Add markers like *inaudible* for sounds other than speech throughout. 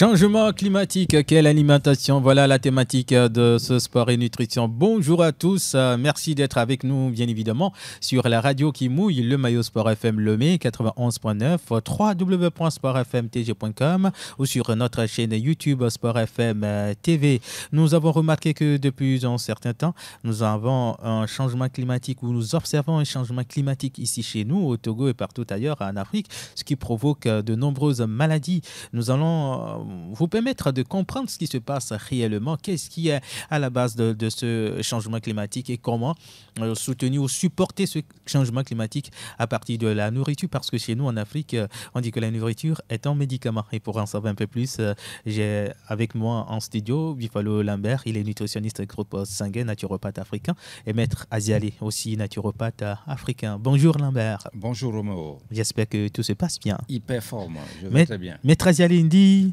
Changement climatique, quelle alimentation Voilà la thématique de ce sport et nutrition. Bonjour à tous, euh, merci d'être avec nous, bien évidemment, sur la radio qui mouille, le maillot Sport FM mai 91.9, www.sportfmtg.com ou sur notre chaîne YouTube Sport FM euh, TV. Nous avons remarqué que depuis un certain temps, nous avons un changement climatique ou nous observons un changement climatique ici chez nous, au Togo et partout ailleurs en Afrique, ce qui provoque de nombreuses maladies. Nous allons euh, vous permettre de comprendre ce qui se passe réellement, qu'est-ce qui est à la base de, ce changement climatique et comment euh, soutenir ou supporter ce changement climatique à partir de la nourriture. Parce que chez nous, en Afrique, euh, on dit que la nourriture est un médicament. Et pour en savoir un peu plus, euh, j'ai avec moi en studio Bifalo Lambert. Il est nutritionniste groupe Sanguin, naturopathe africain, et maître Aziali, aussi naturopathe africain. Bonjour Lambert. Bonjour Roméo J'espère que tout se passe bien. Hyper performe je vais très bien. Maître Aziali dit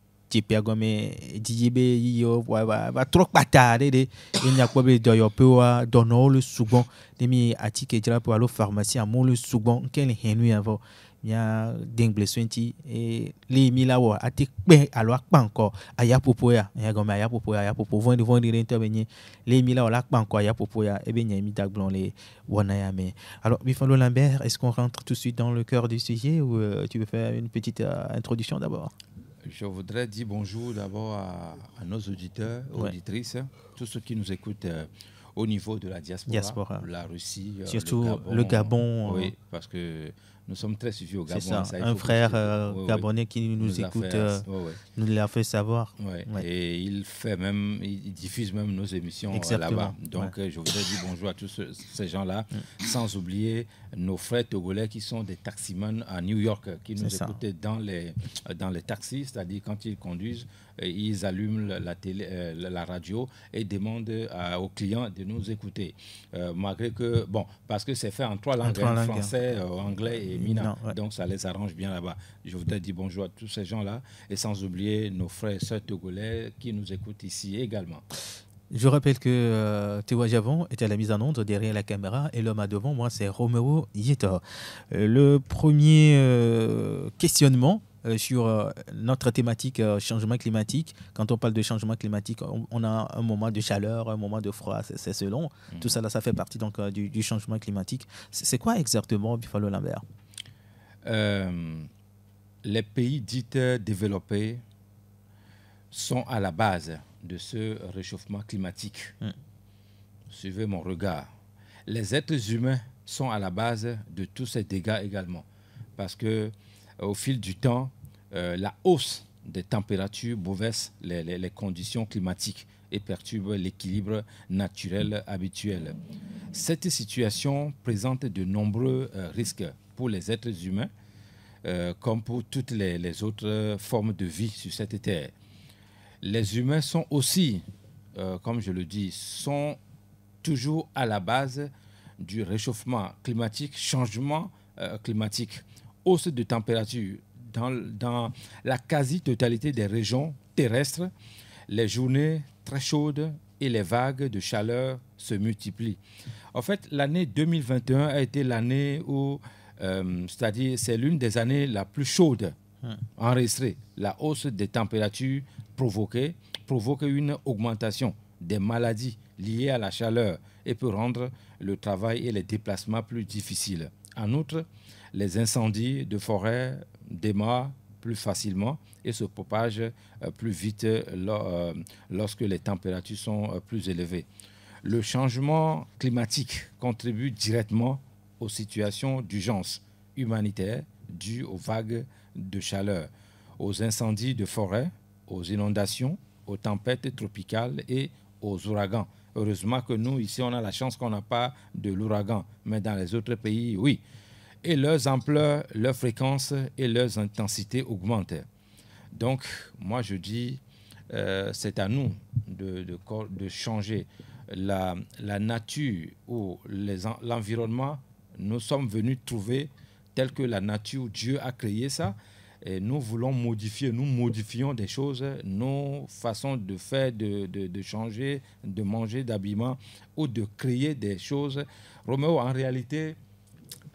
tsepia gɔme dzidzi be yiyiwo va trɔ kpata ɖe ɖe ye miakpɔ be dɔyɔƒewoa dɔnɔwo le sugbɔ ne mi atike dzraƒe alo pharmacie amewo le sugbɔ ŋkɛ le hɛnu ya vɔ mia dengble so ŋuti eye le mi la wɔ ate kpɛ alo akpa ŋkɔ encore, ya ya gɔme ayaƒoƒo ya ayaƒoƒo vɔ̃ɖi vɔ̃ɖi ɖe ŋutɔ be nye le mi la wɔ la akpa ŋkɔ ayaƒoƒo ya ebe nya mi da gblɔm le wɔna ya me alors Bifalo Lambert est-ce qu'on rentre tout de suite dans le cœur du sujet ou euh, tu veux faire une petite euh, introduction d'abord je voudrais dire bonjour d'abord à, nos auditeurs, auditrices, tous ceux qui nous écoutent euh, au niveau de la diaspora, la Russie, euh, surtout le Gabon. Le Gabon oui, hein. parce que nous sommes très suivis au Gabon. Ça. un frère euh, gabonais qui nous, écoute euh, nous l'a fait savoir. Et il, fait même, il diffuse même nos émissions euh, là-bas. Donc je voudrais dire bonjour à tous ces gens-là, mm. sans oublier nos frères togolais qui sont des taximans à New York, qui nous écoutent dans les, dans les taxis, c'est-à-dire quand ils conduisent euh, ils allument la, télé, euh, la radio et demandent euh, aux clients de nous écouter. malgré que, bon, parce que c'est fait en trois langues, hein, hein. français, anglais et mina. Donc ça les arrange bien là-bas. Je voudrais dire bonjour à tous ces gens-là et sans oublier nos frères et sœurs togolais qui nous écoutent ici également. Je rappelle que euh, Théo Javon était à la mise en onde derrière la caméra et l'homme à devant moi, c'est Romeo Yeta. le premier questionnement euh, sur euh, notre thématique euh, changement climatique. Quand on parle de changement climatique, on, a un moment de chaleur, un moment de froid, c'est selon. Tout mhm. ça, là, ça fait partie donc, du, changement climatique. C'est quoi exactement, Bifalo Lambert Les pays dits développés sont à la base de ce réchauffement climatique. Mm. Suivez mon regard. Les êtres humains sont à la base de tous ces dégâts également. Parce que euh, au fil du temps, euh, la hausse des températures bouleverse les, conditions climatiques et perturbe l'équilibre naturel habituel. Cette situation présente de nombreux euh, risques pour les êtres humains, comme pour toutes les, autres formes de vie sur cette terre. Les humains sont aussi, comme je le dis, sont toujours à la base du réchauffement climatique, changement climatique hausse de température dans, dans la quasi-totalité des régions terrestres, les journées très chaudes et les vagues de chaleur se multiplient. En fait, l'année 2021 a été l'année où, euh, c'est-à-dire, c'est l'une des années la plus chaude hein. enregistrée. La hausse des températures provoquée provoque une augmentation des maladies liées à la chaleur et peut rendre le travail et les déplacements plus difficiles. En outre, les incendies de forêt démarrent plus facilement et se propagent euh, plus vite euh, euh, lorsque les températures sont plus élevées. Le changement climatique contribue directement aux situations d'urgence humanitaire dues aux vagues de chaleur, aux incendies de forêt, aux inondations, aux tempêtes tropicales et aux ouragans. Heureusement que nous, ici, on a la chance qu'on n'a pas de l'ouragan, mais dans les autres pays, oui et leurs ampleurs, leurs fréquences et leurs intensités augmentent. Donc, moi, je dis, euh, c'est à nous de, de, de changer la, la, nature ou l'environnement. Nous sommes venus trouver tel que la nature, Dieu a créé ça. Et nous voulons modifier, nous modifions des choses, nos façons de faire, de, de, de changer, de manger, d'habillement ou de créer des choses. Roméo, en réalité,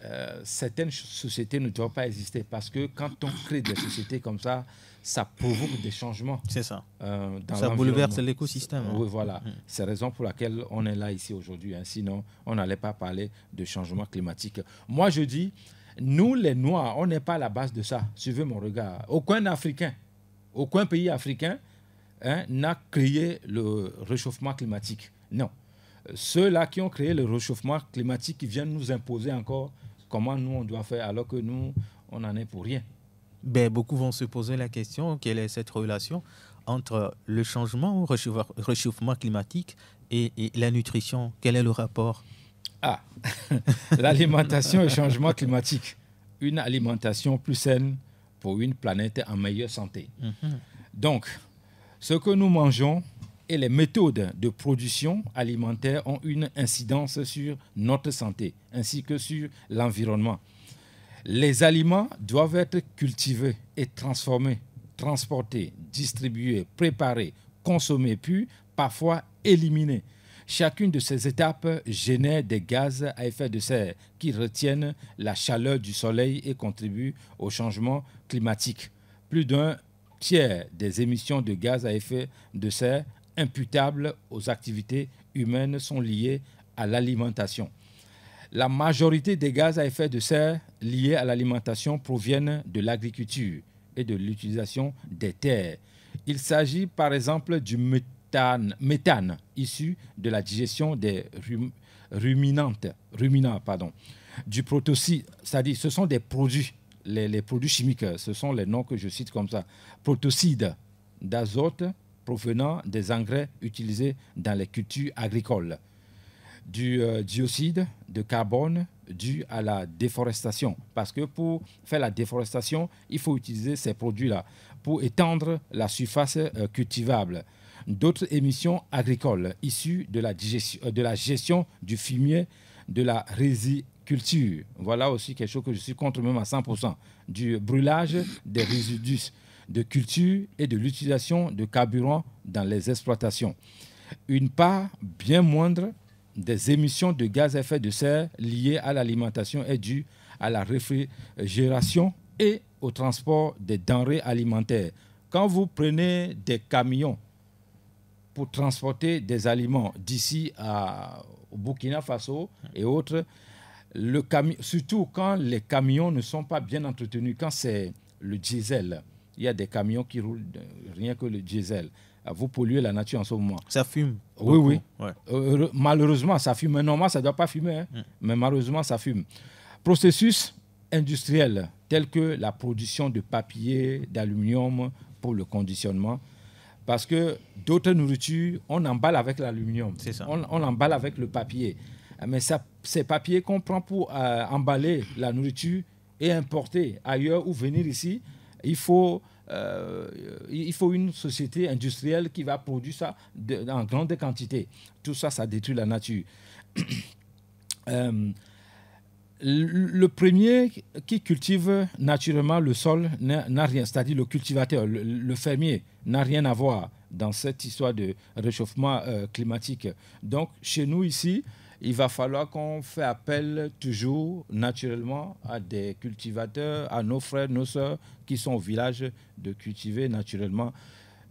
euh, certaines sociétés ne doivent pas exister parce que quand on crée des sociétés comme ça, ça provoque des changements. C'est ça. Euh, ça bouleverse l'écosystème. Hein. Oui, voilà. Mm. C'est la raison pour laquelle on est là ici aujourd'hui. Hein. Sinon, on n'allait pas parler de changement climatique. Moi, je dis, nous, les Noirs, on n'est pas à la base de ça. Suivez mon regard. Aucun Africain, aucun pays africain hein, n'a créé le réchauffement climatique. Non ceux-là qui ont créé le réchauffement climatique qui viennent nous imposer encore comment nous on doit faire alors que nous on en est pour rien. Ben, beaucoup vont se poser la question quelle est cette relation entre le changement, le réchauffement climatique et, la nutrition Quel est le rapport Ah, *laughs* l'alimentation et le changement climatique. Une alimentation plus saine pour une planète en meilleure santé. Mm-hmm. Donc, ce que nous mangeons, et les méthodes de production alimentaire ont une incidence sur notre santé ainsi que sur l'environnement. Les aliments doivent être cultivés et transformés, transportés, distribués, préparés, consommés, puis parfois éliminés. Chacune de ces étapes génère des gaz à effet de serre qui retiennent la chaleur du soleil et contribuent au changement climatique. Plus d'un tiers des émissions de gaz à effet de serre imputables aux activités humaines sont liées à l'alimentation. La majorité des gaz à effet de serre liés à l'alimentation proviennent de l'agriculture et de l'utilisation des terres. Il s'agit par exemple du méthane, méthane issu de la digestion des ruminantes, ruminants, pardon, du protocide. c'est-à-dire ce sont des produits, les, produits chimiques, ce sont les noms que je cite comme ça, Protocide d'azote, provenant des engrais utilisés dans les cultures agricoles, du euh, dioxyde de carbone dû à la déforestation. Parce que pour faire la déforestation, il faut utiliser ces produits-là pour étendre la surface euh, cultivable. D'autres émissions agricoles issues de la, euh, de la gestion du fumier, de la résiculture. Voilà aussi quelque chose que je suis contre même à 100%. Du brûlage des résidus de culture et de l'utilisation de carburant dans les exploitations. Une part bien moindre des émissions de gaz à effet de serre liées à l'alimentation est due à la réfrigération et au transport des denrées alimentaires. Quand vous prenez des camions pour transporter des aliments d'ici à Burkina Faso et autres, surtout quand les camions ne sont pas bien entretenus, quand c'est le diesel, il y a des camions qui roulent rien que le diesel. Ah, vous polluez la nature en ce moment. Ça fume. Oui, oui. Euh, malheureusement, ça fume. Normalement, ça ne doit pas fumer, hein. mm. mais malheureusement, ça fume. Processus industriel, tel que la production de papier, d'aluminium pour le conditionnement. Parce que d'autres nourritures, on emballe avec l'aluminium. On, on emballe avec le papier. Ah, mais ça, ces papiers qu'on prend pour euh, emballer la nourriture et importer ailleurs ou venir ici, il faut euh, il faut une société industrielle qui va produire ça en grande quantité. Tout ça, ça détruit la nature. *clears throat* Euh, le premier qui cultive naturellement le sol n'a rien, c'est-à-dire le cultivateur, le, fermier n'a rien à voir dans cette histoire de réchauffement euh, climatique. Donc chez nous ici, il va falloir qu'on fait appel toujours naturellement à des cultivateurs, à nos frères, nos sœurs qui sont au village de cultiver naturellement.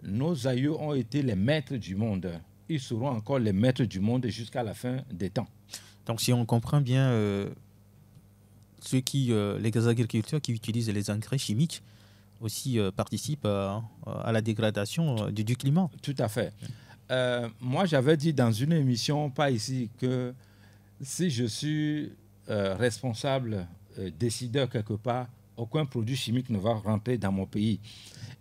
Nos aïeux ont été les maîtres du monde. Ils seront encore les maîtres du monde jusqu'à la fin des temps. Donc si on comprend bien, euh, ceux qui, euh, les agriculteurs qui utilisent les engrais chimiques aussi euh, participent à la dégradation du, climat. Tout à fait. Euh, moi, j'avais dit dans une émission, pas ici, que si je suis euh, responsable, euh, décideur quelque part, aucun produit chimique ne va rentrer dans mon pays.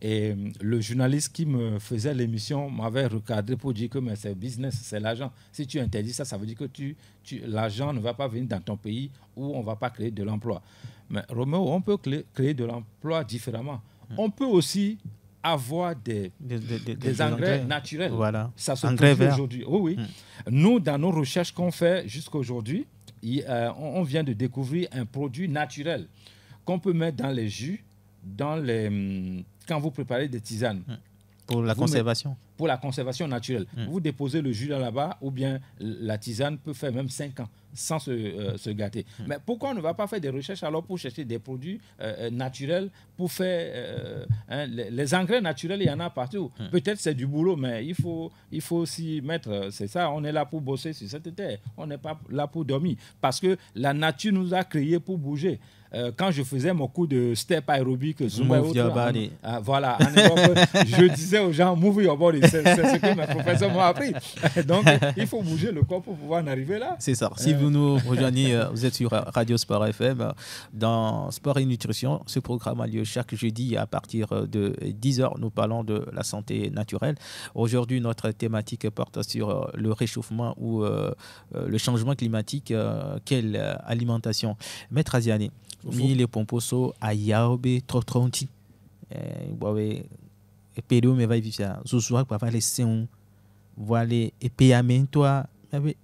Et le journaliste qui me faisait l'émission m'avait recadré pour dire que mais c'est business, c'est l'argent. Si tu interdis ça, ça veut dire que tu, tu l'argent ne va pas venir dans ton pays où on ne va pas créer de l'emploi. Mais Roméo, on peut créer de l'emploi différemment. Mmh. On peut aussi avoir des, des, engrais, naturels. Voilà. Ça se trouve aujourd'hui. oui, hmm. Nous, dans nos recherches qu'on fait jusqu'à aujourd'hui, euh, on, vient de découvrir un produit naturel qu'on peut mettre dans les jus, dans les, hum, quand vous préparez des tisanes. Hmm. Pour la conservation Pour la conservation naturelle. Hmm. Vous déposez le jus là-bas ou bien la tisane peut faire même 5 ans sans se, euh, gâter. Hmm. Mais pourquoi on ne va pas faire des recherches alors pour chercher des produits euh, euh, naturels, pour faire hein, les, engrais naturels, il y en a partout. Hmm. Peut-être c'est du boulot, mais il faut, il faut s'y mettre. C'est ça, on est là pour bosser sur cette terre. On n'est pas là pour dormir. Parce que la nature nous a créés pour bouger. Euh, quand je faisais mon coup de step aérobique, Zumba ah, voilà, en Europe, je disais aux gens, move your body. C'est ce que mes professeurs m'ont appris. *laughs* Donc, il faut bouger le corps pour pouvoir en arriver là. C'est ça. Si vous euh. nous rejoignez, euh, vous êtes sur Radio Sport FM, dans Sport et Nutrition. Ce programme a lieu chaque jeudi à partir de 10h. Nous parlons de la santé naturelle. Aujourd'hui, notre thématique porte sur le réchauffement ou le changement climatique. Quelle alimentation Maître Aziani, mi eh, ben, ah, le pomposo ayawo be trɔtrɔ ŋuti gbɔ be me va vivia fifia susu va le se ŋu voa le epeya me ŋutɔa miabe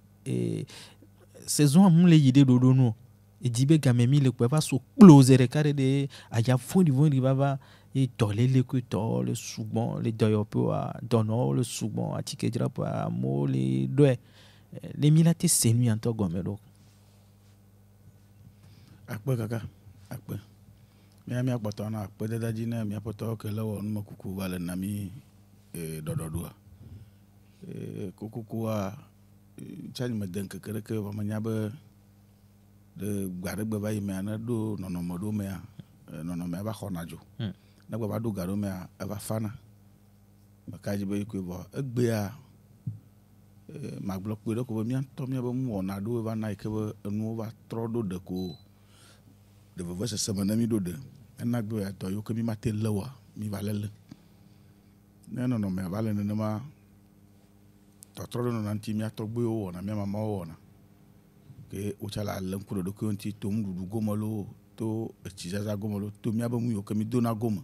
saison amu le yi ɖe ɖoɖo nu o edi be mi le kpɔ va so kplo ze ɖeka ɖe ɖe aya fɔɖivɔɖi vava ye dɔlele koe tɔ le sugbɔ le dɔyɔƒewoa dono le sugbɔ atike dzraƒea amewo le ɖɔe le mi la te se nu ya akpe kaka akpe mía mía kpɔtɔ na akpe dada dzi na mía kpɔtɔ ke le wɔ numekuku va le na mí ee ɖɔɖɔɖoa ee kokokua tsani me de nkeke ɖeke vɔ menya be ɖe gbe aɖe gbe va yi mea ne ɖo nɔnɔme ɖo mea nɔnɔmea va xɔna dzo ne gbe va ɖo ga ɖo mea eva fana meka dzi be yi koe vɔ egbea magblɔ kpe ɖe ko be míatɔ míabe nuwɔna ɖo va na yi ke be enuwo va trɔ ɖo ɖeko de vevesese me ne mi ɖo ɖe ena be dɔ yiwo ke mi ma te lé wa mi va lé lé ne nɔnɔmea va le nenema tɔtrɔ ɖe nɔna ŋuti mía tɔgbewo wɔna mía mamawo wɔna ke wotsa la lé ŋku ɖe ɖokuiwo ŋuti to nuɖuɖu gome lo to etsizaza gome lo to míabe nu yiwo ke mi dona gome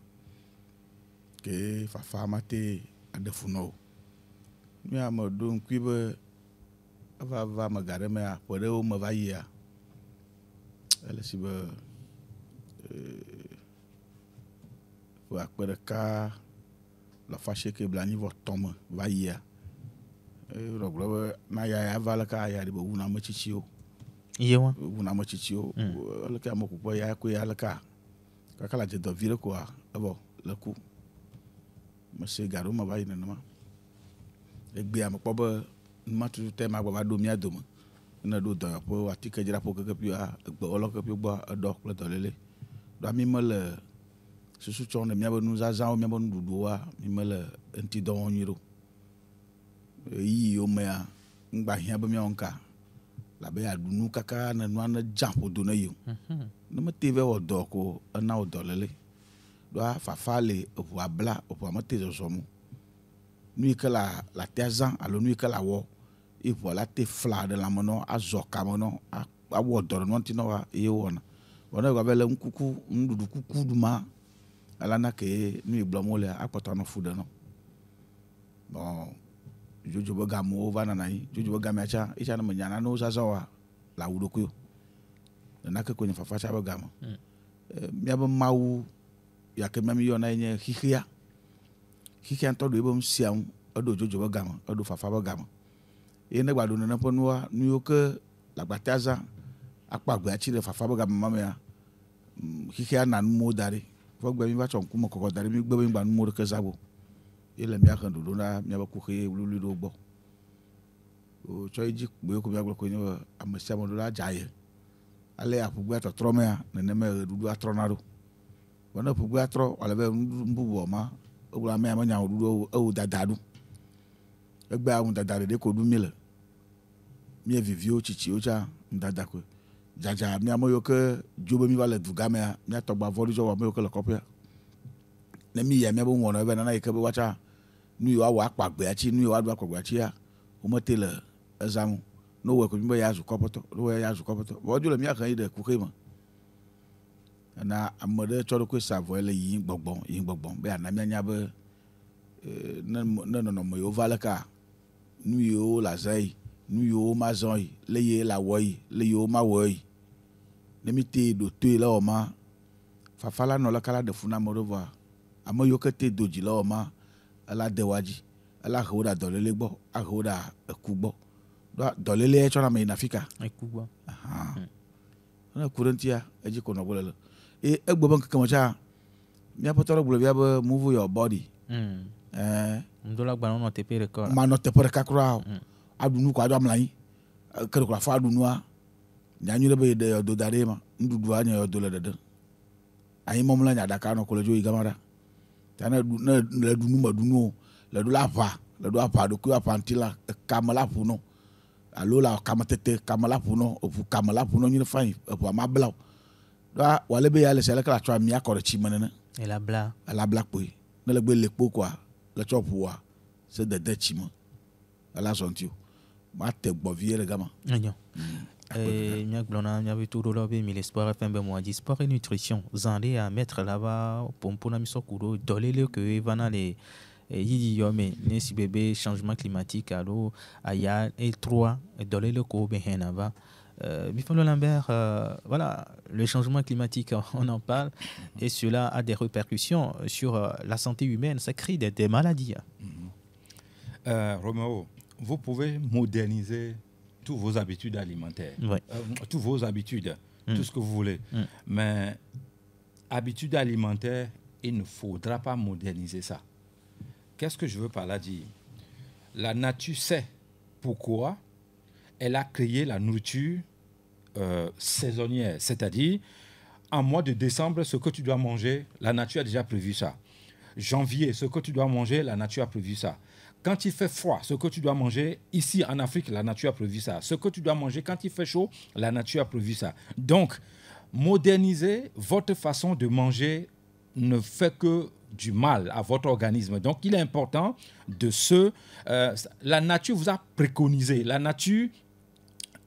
ke fafa ma te aɖe fu nɔ o mía ɖo ŋkui be eva va amegã ɖe mea ƒe ɖewo me va yia ele si be ƒe akpe ɖeka lɔfa seke blanyivɔ tɔme va yia rɔgblɔ e, be na ya ya va leke aya ɖi be wu na ame tsitsiwo ye wa wu na ame tsitsiwo hmm. leke ame kukuƒe ya koe ya leke kaka le adzedɔ vi ɖe koa evɔ le ku mese gaɖewo me va yi nenema egbea mekpɔ be numatutu tɛ ma gbɔ va ɖo mía dome ne ɖo dɔyɔƒewo atike dzraƒo keke pioa egbewɔlɔ keke pio gbɔ eɖɔ kple dɔléle ɖa mi mele susu tsɔm ɖe míaƒe nuzazãwo míaƒe nuɖuɖuwoa mi mele eŋuti dɔ wɔm nyuie ɖo ɣeyiɣi yiwo mea ŋgba hiã be míawo ŋka labe yeaɖu nu kaka ne nua ne dza ƒodo ne yewo ne mete va wɔ dɔ ko ena wo dɔléle ɖoa fafa le eʋua bla eʋua mete zɔzɔm o nu yi ke la la te azã alo nu yi ke la wɔ ye la te fla ɖe lãme nɔ azɔ kame nɔ awɔ dɔ ɖe nɔŋuti nɔ wa ye wɔna wɔna gba be le ŋkuku ŋuɖuɖu kuku ɖuma elana ke nu yi gblɔm wolea akpɔtɔ anɔ fu ɖe nɔ bɔn dzodzo be gamewo va nana yi dzodzo be gamea tsa etsa ne me nya nanewo zazã wa le awu ɖokui o nenake ko nye fafa tsa be game míabe hmm. eh, mawu yake mía mi yɔna yi nye xixia xixia ŋutɔ ɖo ebe nu sia ŋu eɖo dzodzo be game eɖo fafa be game eye ne gba ɖo nene ƒe nua nu yiwo ke le agbatea zã akpɔ agbea tsi ɖe fafa be game ma xixea na numewo da ɖi vɔgbe mi va tsɔ ŋkume kɔkɔ da ɖi mi gbe mi gba numewo ɖeke zagbo ye le mia xe ɖoɖo na miabe kuxe wlului ɖewo gbɔ wotsɔ yi dzi kpoe ko miagblɔ koe nye be ame sia ame ɖo la dza ye ale aƒugbea tɔtrɔ mea nenema ɣeɖuɖua trɔna ɖo vɔ ne ƒugbea trɔ wale be nuɖuɖu bubu ma wogblɔ amea menya ɣeɖuɖu ewo dada ɖu egbea ŋudada ɖeɖe ko ɖu mi le mie viviwo tsitsiwo tsa ŋudada koe dzadza miame yiwo ke dzo be mi va le duga mea miatɔ gba vɔ ɖidzɔ wɔ ame yiwo ke le kɔƒea ne mi yia miabe ŋɔnɔ ebe nana yi ke be woatsa nu yi woawɔ akpa gbea tsi nu yi woaɖo akpa gbea tsia womete le eza ŋu ne wowɔe ko mi be ya zu kɔpɔtɔ ne wowɔe ya zu kɔpɔtɔ wɔdzo le miaxe yi ɖe kuxe me ena ame ɖe tsɔ ɖokui sa avɔ le yiyim gbɔgbɔm yiyim gbɔgbɔm be ana mianya be e, ne ne nɔnɔme yiwo va leka nu yiwo le aza yi nu yiwo ma zɔ yi le yiwo le awɔ yi le yiwo ma wɔ yi ne mi te ɖo toe le wɔ ma fafa la nɔ la ɖe fu na ame ɖe vɔa ame yiwo ke te do dzi le wɔ ma ela de wa dzi ela he wo ɖe dɔlele gbɔ ahe wo ɖe eku gbɔ dɔlele yɛ tsɔ na ame yina afi ka eku gbɔ ne ku ɖe ŋutia edzi ko nɔ gbɔ le le eye egbe be ŋkeke me tsa míaƒe tɔ ɖe gblɔ via be move your body. ŋdola hmm. gbanɔ nɔ teƒe ɖeka. manɔ teƒe ɖeka kura o hmm. aɖu nu ko aɖo amlanyi ke ɖe ko afɔ aɖu nua nyanyuire be ɖe yɔdo da ɖe ma nuɖuɖu anye yɔdo le ɖeɖe anyi mɔm le nyaɖaka nɔ kɔlɔdzo yi gama ɖa ta ne ne le ɖunu me ɖunu o le ɖu la ʋa le ɖu aʋa ɖokui aʋa ŋuti la ekame la ƒo e nɔ alo la kame tete kame la ƒo nɔ eʋu kame la ƒo nɔ nyuire fain eʋua ma bla o ɖa wale be ya le sia leke la tsɔ amia kɔ ɖe tsi me nene elabla elabla kpoe ne le gbe le kpo koa le tsɔ ʋua se dede tsi me ela zɔnti o ma te gbɔ vie le gama. Hmm. ñak euh, blona ñabi tudo lobe mi l'espoir fm de moaji sport et nutrition zandé à mettre là-bas pompona miso kudo le que ivana il eh, yidi yome ne si bébé changement climatique alors aya et 3 le ko be henava euh, le Lambert, euh, voilà, le changement climatique, *laughs* on en parle, et cela a des répercussions sur euh, la santé humaine, ça crée des, maladies. Mm Roméo, vous pouvez moderniser toutes vos habitudes alimentaires, euh, tous vos habitudes, mm. tout ce que vous voulez. Mm. Mais habitudes alimentaires, il ne faudra pas moderniser ça. Qu'est-ce que je veux par là dire La nature sait pourquoi elle a créé la nourriture euh, saisonnière, c'est-à-dire en mois de décembre, ce que tu dois manger, la nature a déjà prévu ça. Janvier, ce que tu dois manger, la nature a prévu ça quand il fait froid, ce que tu dois manger, ici en Afrique, la nature a prévu ça. Ce que tu dois manger quand il fait chaud, la nature a prévu ça. Donc, moderniser votre façon de manger ne fait que du mal à votre organisme. Donc, il est important de se... Euh, la nature vous a préconisé. La nature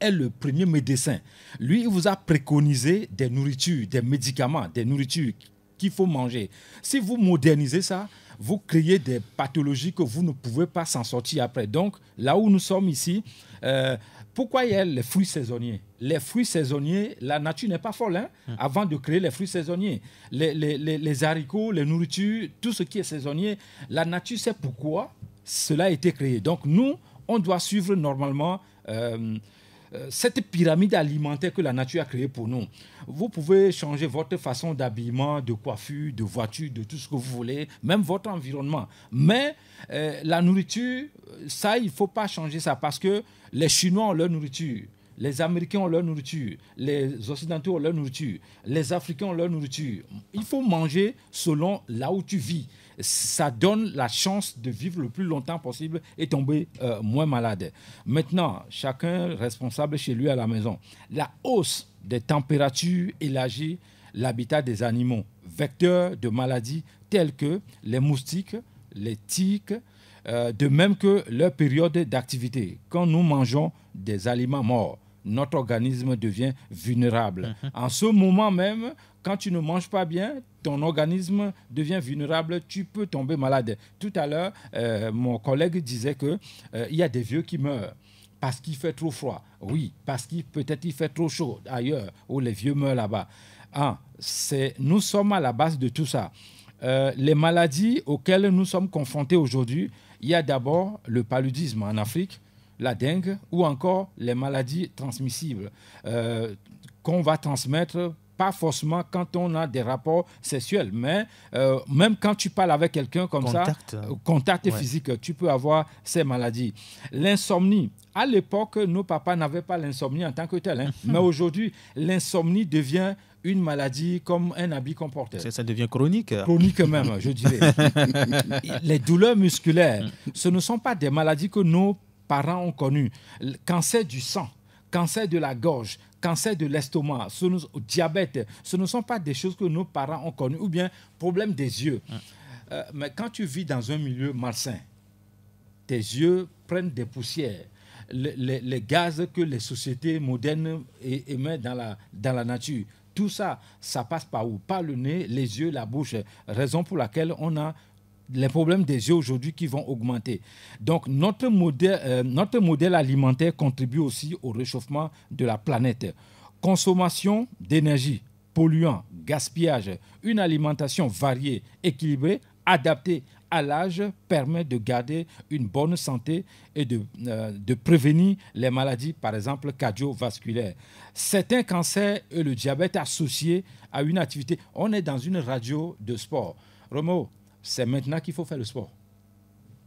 est le premier médecin. Lui, il vous a préconisé des nourritures, des médicaments, des nourritures qu'il faut manger. Si vous modernisez ça, vous créez des pathologies que vous ne pouvez pas s'en sortir après. Donc, là où nous sommes ici, euh, pourquoi il y a les fruits saisonniers Les fruits saisonniers, la nature n'est pas folle hein, hmm. avant de créer les fruits saisonniers. Les, haricots, les nourritures, tout ce qui est saisonnier, la nature sait pourquoi cela a été créé. Donc, nous, on doit suivre normalement. Euh, euh, cette pyramide alimentaire que la nature a créée pour nous, vous pouvez changer votre façon d'habillement, de coiffure, de voiture, de tout ce que vous voulez, même votre environnement. Mais euh, la nourriture, ça, il ne faut pas changer ça parce que les Chinois ont leur nourriture. Les Américains ont leur nourriture, les Occidentaux ont leur nourriture, les Africains ont leur nourriture. Il faut manger selon là où tu vis ça donne la chance de vivre le plus longtemps possible et tomber euh, moins malade. Maintenant, chacun responsable chez lui à la maison. La hausse des températures élargit l'habitat des animaux, vecteurs de maladies telles que les moustiques, les tiques, euh, de même que leur période d'activité, quand nous mangeons des aliments morts notre organisme devient vulnérable. Mhm. En ce moment même, quand tu ne manges pas bien, ton organisme devient vulnérable, tu peux tomber malade. Tout à l'heure, euh, mon collègue disait qu'il euh, il y a des vieux qui meurent parce qu'il fait trop froid. Oui, parce qu'il peut-être il fait trop chaud ailleurs, où les vieux meurent là-bas. Ah, c'est, nous sommes à la base de tout ça. Euh, les maladies auxquelles nous sommes confrontés aujourd'hui, il y a d'abord le paludisme en Afrique la dengue ou encore les maladies transmissibles euh, qu'on va transmettre pas forcément quand on a des rapports sexuels, mais euh, même quand tu parles avec quelqu'un comme ça, contact euh, physique, tu peux avoir ces maladies. L'insomnie. À l'époque, nos papas n'avaient pas l'insomnie en tant que tel, hein. *laughs* mais aujourd'hui, l'insomnie devient une maladie comme un habit comporté Ça, devient chronique. Chronique même, je dirais. *laughs* les douleurs musculaires, mm. ce ne sont pas des maladies que nos parents ont connu, cancer du sang, cancer de la gorge, cancer de l'estomac, ce diabète, ce ne sont pas des choses que nos parents ont connues, ou bien problème des yeux. Hein. Euh, mais quand tu vis dans un milieu malsain, tes yeux prennent des poussières. les gaz que les sociétés modernes émettent dans la, dans la nature, tout ça, ça passe par où Par le nez, les yeux, la bouche. Raison pour laquelle on a les problèmes des yeux aujourd'hui qui vont augmenter. Donc notre modèle, euh, notre modèle alimentaire contribue aussi au réchauffement de la planète. Consommation d'énergie, polluants, gaspillage, une alimentation variée, équilibrée, adaptée à l'âge permet de garder une bonne santé et de, euh, de prévenir les maladies, par exemple cardiovasculaires. Certains cancers et le diabète associés à une activité. On est dans une radio de sport. Romo, c'est maintenant qu'il faut faire le sport.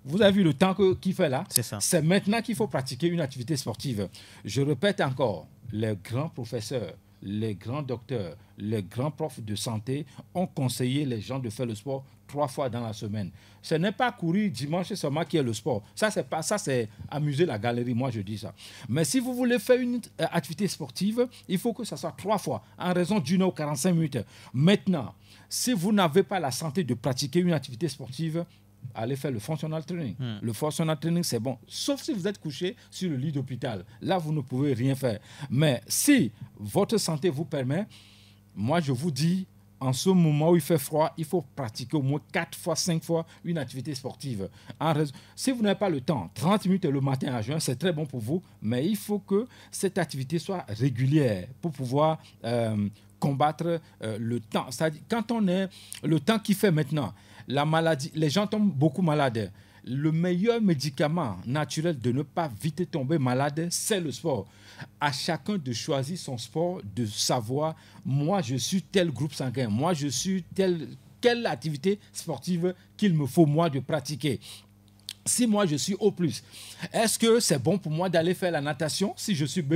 Vous avez vu le temps qu'il qui fait là C'est maintenant qu'il faut pratiquer une activité sportive. Je répète encore, les grands professeurs les grands docteurs, les grands profs de santé ont conseillé les gens de faire le sport trois fois dans la semaine. Ce n'est pas courir dimanche seulement qui est le sport. Ça, c'est pas ça, c'est amuser la galerie. Moi, je dis ça. Mais si vous voulez faire une euh, activité sportive, il faut que ça soit trois fois, en raison d'une heure 45 minutes. Maintenant, si vous n'avez pas la santé de pratiquer une activité sportive, allez faire le functional training. Hmm. Le functional training, c'est bon. Sauf si vous êtes couché sur le lit d'hôpital. Là, vous ne pouvez rien faire. Mais si votre santé vous permet, moi, je vous dis, en ce moment où il fait froid, il faut pratiquer au moins 4 fois, 5 fois une activité sportive. En raison, si vous n'avez pas le temps, 30 minutes le matin à juin, c'est très bon pour vous, mais il faut que cette activité soit régulière pour pouvoir euh, combattre euh, le temps. C'est-à-dire, quand on est, le temps qui fait maintenant, la maladie, les gens tombent beaucoup malades. Le meilleur médicament naturel de ne pas vite tomber malade, c'est le sport. À chacun de choisir son sport, de savoir, moi je suis tel groupe sanguin, moi je suis telle, quelle activité sportive qu'il me faut moi de pratiquer si moi je suis O est-ce que c'est bon pour moi d'aller faire la natation si je suis B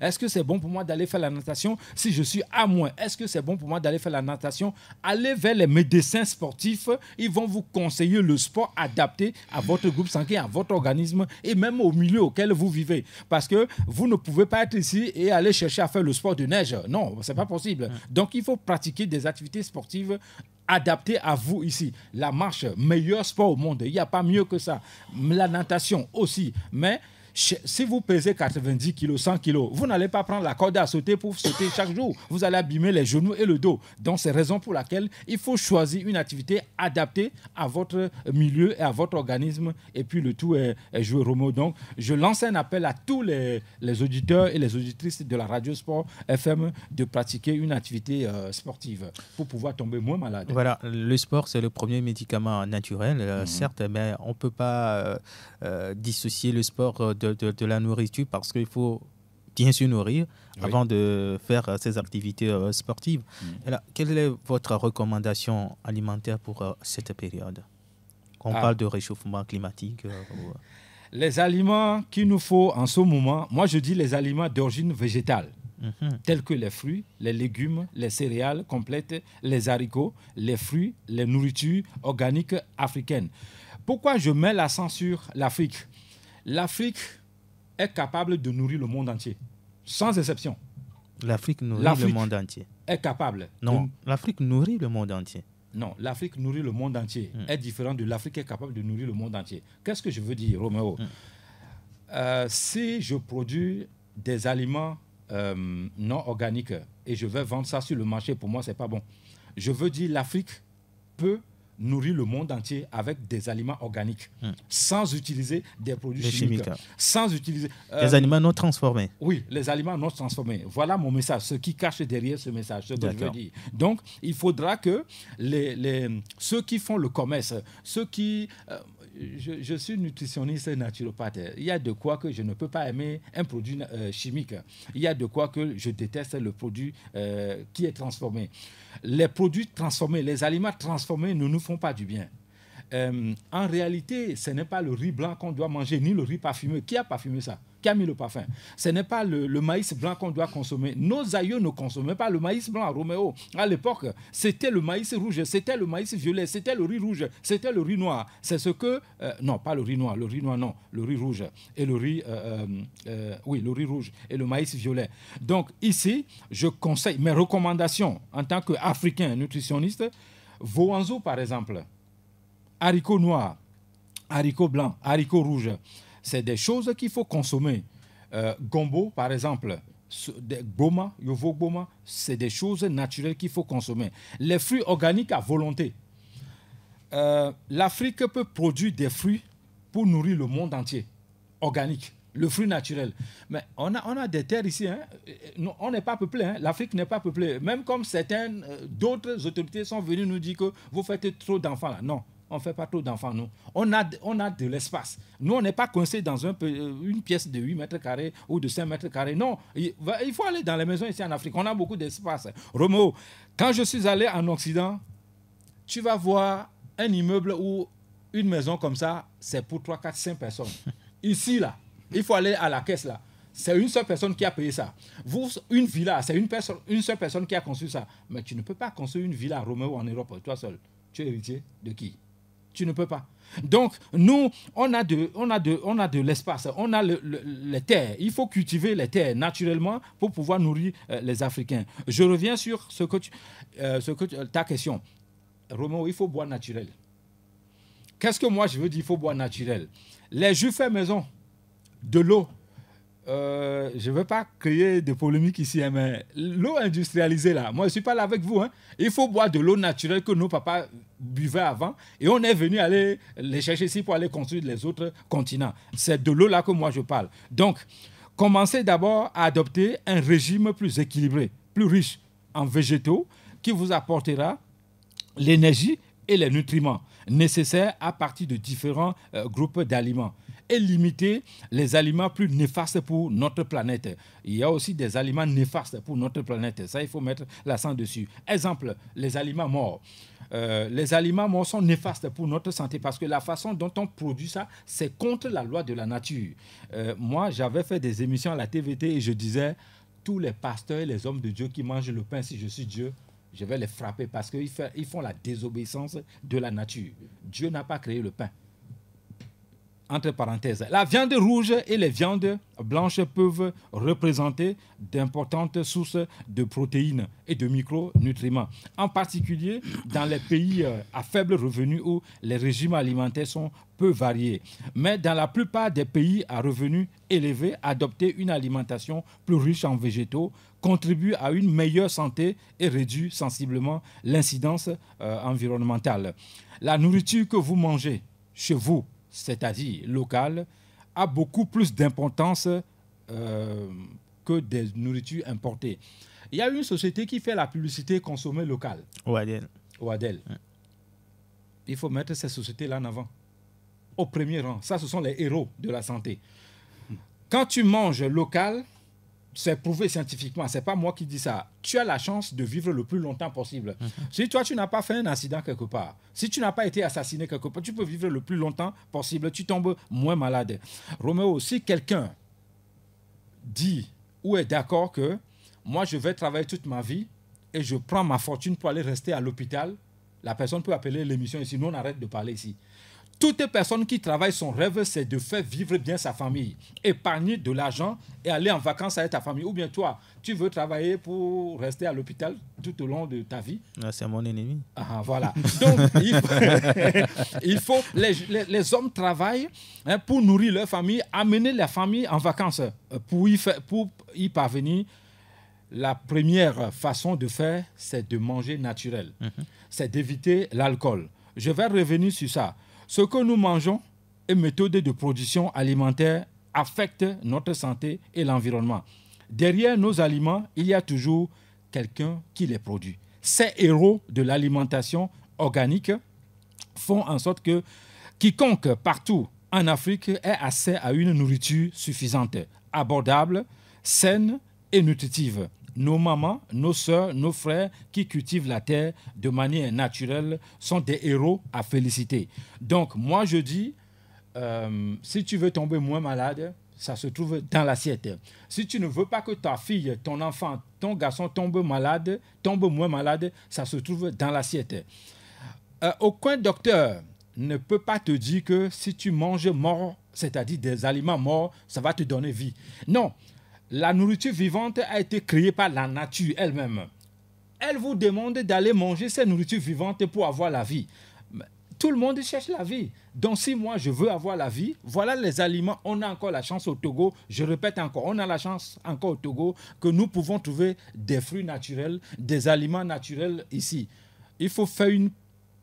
Est-ce que c'est bon pour moi d'aller faire la natation si je suis A Est-ce que c'est bon pour moi d'aller faire la natation Allez vers les médecins sportifs, ils vont vous conseiller le sport adapté à votre groupe sanguin, à votre organisme et même au milieu auquel vous vivez, parce que vous ne pouvez pas être ici et aller chercher à faire le sport de neige. Non, c'est pas possible. Donc il faut pratiquer des activités sportives adapté à vous ici. La marche, meilleur sport au monde. Il n'y a pas mieux que ça. La natation aussi. Mais si vous pesez 90 kg, 100 kg, vous n'allez pas prendre la corde à sauter pour sauter chaque jour. Vous allez abîmer les genoux et le dos. Donc, c'est raison pour laquelle il faut choisir une activité adaptée à votre milieu et à votre organisme. Et puis, le tout est, est au remote. Donc, je lance un appel à tous les, auditeurs et les auditrices de la radio sport FM de pratiquer une activité euh, sportive pour pouvoir tomber moins malade. Voilà, le sport, c'est le premier médicament naturel, euh, mhm. certes, mais on ne peut pas euh, dissocier le sport de, la nourriture parce qu'il faut bien se nourrir avant de faire ses euh, activités euh, sportives. Mm. quelle est votre recommandation alimentaire pour euh, cette période On ah. parle de réchauffement climatique. Les aliments qu'il nous faut en ce moment, moi je dis les aliments d'origine végétale. Mhm. tels que les fruits, les légumes, les céréales complètes, les haricots, les fruits, les nourritures organiques africaines. Pourquoi je mets l'accent sur l'Afrique l'Afrique est capable de nourrir le monde entier, sans exception. L'Afrique nourrit le monde entier. Est capable. Non, l'Afrique nourrit le monde entier. Non, l'Afrique nourrit le monde entier. Hmm. Est différent de l'Afrique est capable de nourrir le monde entier. Qu'est-ce que je veux dire, Roméo hmm. euh, Si je produis des aliments euh, non organiques et je vais vendre ça sur le marché, pour moi, c'est pas bon. Je veux dire, l'Afrique peut nourrit le monde entier avec des aliments organiques, hmm. sans utiliser des produits chimiques, sans utiliser... Euh, les aliments non transformés. Oui, les aliments non transformés. Voilà mon message, ce qui cache derrière ce message, Donc, il faudra que les, ceux qui font le commerce, ceux qui... Euh, je, suis nutritionniste et naturopathe. Il y a de quoi que je ne peux pas aimer un produit euh, chimique. Il y a de quoi que je déteste le produit euh, qui est transformé. Les produits transformés, les aliments transformés ne nous font pas du bien. Euh, en réalité, ce n'est pas le riz blanc qu'on doit manger, ni le riz parfumé. Qui a parfumé ça qui a mis le parfum. Ce n'est pas le, maïs blanc qu'on doit consommer. Nos aïeux ne consommaient pas le maïs blanc, Roméo. À l'époque, c'était le maïs rouge, c'était le maïs violet, c'était le riz rouge, c'était le riz noir. C'est ce que... Euh, non, pas le riz noir, le riz noir, non. Le riz rouge et le riz... Euh, euh, oui, le riz rouge et le maïs violet. Donc ici, je conseille mes recommandations en tant qu'Africain nutritionniste. Voanzo, par exemple, haricots noirs, haricots blancs, haricots rouges c'est des choses qu'il faut consommer. Euh, gombo, par exemple, goma, yovo goma, c'est des choses naturelles qu'il faut consommer. Les fruits organiques à volonté. Euh, L'Afrique peut produire des fruits pour nourrir le monde entier, organique, le fruit naturel. Mais on a, on a des terres ici, hein. euh, on n'est pas peuplé, hein. l'Afrique n'est pas peuplée. Même comme certaines, d'autres autorités sont venues nous dire que vous faites trop d'enfants là. Non, on ne fait pas trop d'enfants, non. On a, on a de l'espace. Nous, on n'est pas coincé dans euh, une pièce de 8 mètres carrés ou de 5 mètres carrés. Non, il, faut aller dans les maisons ici en Afrique. On a beaucoup d'espace. Romo, quand je suis allé en Occident, tu vas voir un immeuble ou une maison comme ça, c'est pour 3, 4, 5 personnes. *laughs* Ici, là, il faut aller à la caisse, là c'est une seule personne qui a payé ça. Vous, une villa, c'est une, une seule personne qui a construit ça. Mais tu ne peux pas construire une villa à Roméo en Europe, toi seul. Tu es héritier de qui tu ne peux pas. Donc, nous, on a de, on a de, on a de l'espace, on a le, les terres. Il faut cultiver les terres naturellement pour pouvoir nourrir euh, les Africains. Je reviens sur ce euh, ce euh, ta question. Romain, il faut boire naturel. Qu'est-ce que moi je veux dire, il faut boire naturel Les jus faits maison, de l'eau euh, je ne veux pas créer de polémique ici, hein, mais l'eau industrialisée, là, moi, je ne suis pas là avec vous. Hein. Il faut boire de l'eau naturelle que nos papas buvaient avant. Et on est venu aller les chercher ici pour aller construire les autres continents. C'est de l'eau là que moi, je parle. Donc, commencez d'abord à adopter un régime plus équilibré, plus riche en végétaux, qui vous apportera l'énergie et les nutriments nécessaires à partir de différents euh, groupes d'aliments limiter les aliments plus néfastes pour notre planète. Il y a aussi des aliments néfastes pour notre planète. Ça, il faut mettre l'accent dessus. Exemple, les aliments morts. Euh, les aliments morts sont néfastes pour notre santé parce que la façon dont on produit ça, c'est contre la loi de la nature. Euh, moi, j'avais fait des émissions à la TVT et je disais, tous les pasteurs et les hommes de Dieu qui mangent le pain, si je suis Dieu, je vais les frapper parce qu'ils font la désobéissance de la nature. Dieu n'a pas créé le pain entre parenthèses. La viande rouge et les viandes blanches peuvent représenter d'importantes sources de protéines et de micronutriments, en particulier dans les pays euh, à faible revenu où les régimes alimentaires sont peu variés. Mais dans la plupart des pays à revenus élevés, adopter une alimentation plus riche en végétaux contribue à une meilleure santé et réduit sensiblement l'incidence euh, environnementale. La nourriture que vous mangez chez vous c'est-à-dire local a beaucoup plus d'importance euh, que des nourritures importées. Il y a une société qui fait la publicité consommée locale. Oadel. Oadel. Il faut mettre ces sociétés-là en avant. Au premier rang. Ça, ce sont les héros de la santé. Quand tu manges local, c'est prouvé scientifiquement, c'est pas moi qui dis ça. Tu as la chance de vivre le plus longtemps possible. Mhm. Si toi tu n'as pas fait un accident quelque part, si tu n'as pas été assassiné quelque part, tu peux vivre le plus longtemps possible, tu tombes moins malade. Roméo, si quelqu'un dit ou est d'accord que moi je vais travailler toute ma vie et je prends ma fortune pour aller rester à l'hôpital, la personne peut appeler l'émission et nous on arrête de parler ici. Toute personne qui travaille, son rêve, c'est de faire vivre bien sa famille, épargner de l'argent et aller en vacances avec ta famille. Ou bien toi, tu veux travailler pour rester à l'hôpital tout au long de ta vie. Ah, c'est mon ennemi. Ah, ah, voilà. Donc, il faut, *laughs* les, hommes travaillent hein, pour nourrir leur famille, amener la famille en vacances. Euh, pour y, parvenir, la première façon de faire, c'est de manger naturel. Mhm. C'est d'éviter l'alcool. Je vais revenir sur ça. Ce que nous mangeons et méthodes de production alimentaire affectent notre santé et l'environnement. Derrière nos aliments, il y a toujours quelqu'un qui les produit. Ces héros de l'alimentation organique font en sorte que quiconque partout en Afrique ait accès à une nourriture suffisante, abordable, saine et nutritive nos mamans, nos soeurs, nos frères qui cultivent la terre de manière naturelle sont des héros à féliciter. Donc moi je dis, euh, si tu veux tomber moins malade, ça se trouve dans l'assiette. Si tu ne veux pas que ta fille, ton enfant, ton garçon tombe malade, tombe moins malade, ça se trouve dans l'assiette. Euh, aucun docteur ne peut pas te dire que si tu manges mort, c'est-à-dire des aliments morts, ça va te donner vie. Non, la nourriture vivante a été créée par la nature elle-même. Elle vous demande d'aller manger cette nourriture vivante pour avoir la vie. Tout le monde cherche la vie. Donc si moi je veux avoir la vie, voilà les aliments. On a encore la chance au Togo. Je répète encore, on a la chance encore au Togo que nous pouvons trouver des fruits naturels, des aliments naturels ici. Il faut faire une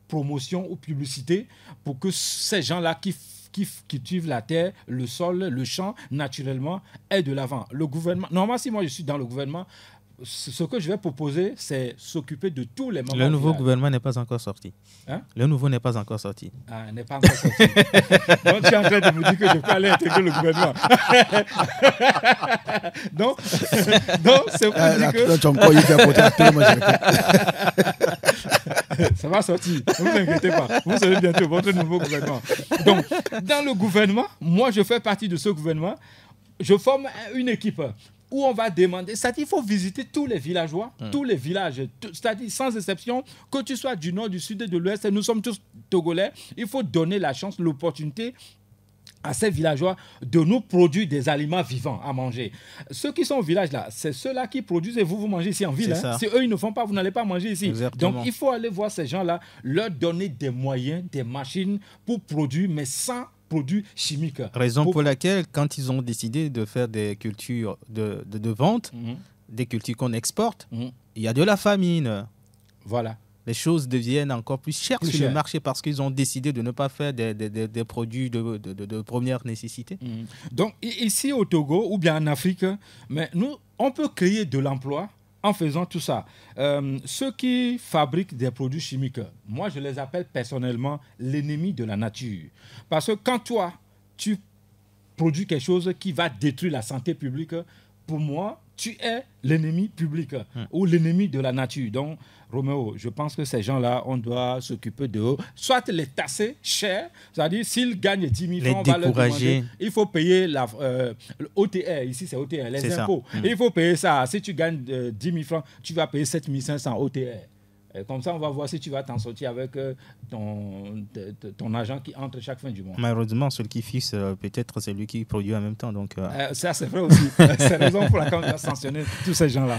promotion ou publicité pour que ces gens-là qui qui cultivent la terre, le sol, le champ, naturellement, est de l'avant. Le gouvernement, normalement, si moi je suis dans le gouvernement, ce que je vais proposer, c'est s'occuper de tous les membres. Le nouveau gouvernement n'est pas encore sorti. Hein? Le nouveau n'est pas encore sorti. Ah, n'est pas encore sorti. *laughs* Donc, tu es en train de me dire que je peux aller intégrer le gouvernement. *laughs* *laughs* donc, c'est pour ah, dire que. tu encore eu ça va sortir. Ne vous inquiétez pas. Vous serez bientôt votre nouveau gouvernement. Donc, dans le gouvernement, moi, je fais partie de ce gouvernement. Je forme une équipe où on va demander, c'est-à-dire il faut visiter tous les villageois, hmm. tous les villages, c'est-à-dire sans exception, que tu sois du nord, du sud et de l'ouest, nous sommes tous togolais, il faut donner la chance, l'opportunité à ces villageois de nous produire des aliments vivants à manger. Ceux qui sont au village là, c'est ceux-là qui produisent et vous, vous mangez ici en ville. Si hein. eux, ils ne font pas, vous n'allez pas manger ici. Donc il faut aller voir ces gens-là, leur donner des moyens, des machines pour produire, mais sans produits chimiques. Raison pour... laquelle, quand ils ont décidé de faire des cultures de, de, vente, mhm. des cultures qu'on exporte, mhm. il y a de la famine. Voilà les choses deviennent encore plus chères sur le marché parce qu'ils ont décidé de ne pas faire des, produits de, première nécessité. Mm. Donc ici au Togo ou bien en Afrique, mais nous, on peut créer de l'emploi en faisant tout ça. Euh, ceux qui fabriquent des produits chimiques, moi je les appelle personnellement l'ennemi de la nature. Parce que quand toi, tu produis quelque chose qui va détruire la santé publique, pour moi, tu es l'ennemi public mm. ou l'ennemi de la nature. Donc, Roméo, je pense que ces gens-là, on doit s'occuper de eux. Soit les tasser cher, c'est-à-dire s'ils gagnent 10 000 francs, on va leur demander, il faut payer l'OTR, euh, ici c'est OTR, les impôts. Mm. Il faut payer ça. Si tu gagnes 10 euh, 000 francs, tu vas payer 7 500 OTR. comme ça, on va voir si tu vas t'en sortir avec euh, ton, ton agent qui entre chaque fin du mois. Malheureusement, celui qui fixe, peut-être c'est lui qui produit en même temps. Donc, ça, c'est vrai aussi. *laughs* c'est la raison pour laquelle on doit sanctionner tous ces gens-là.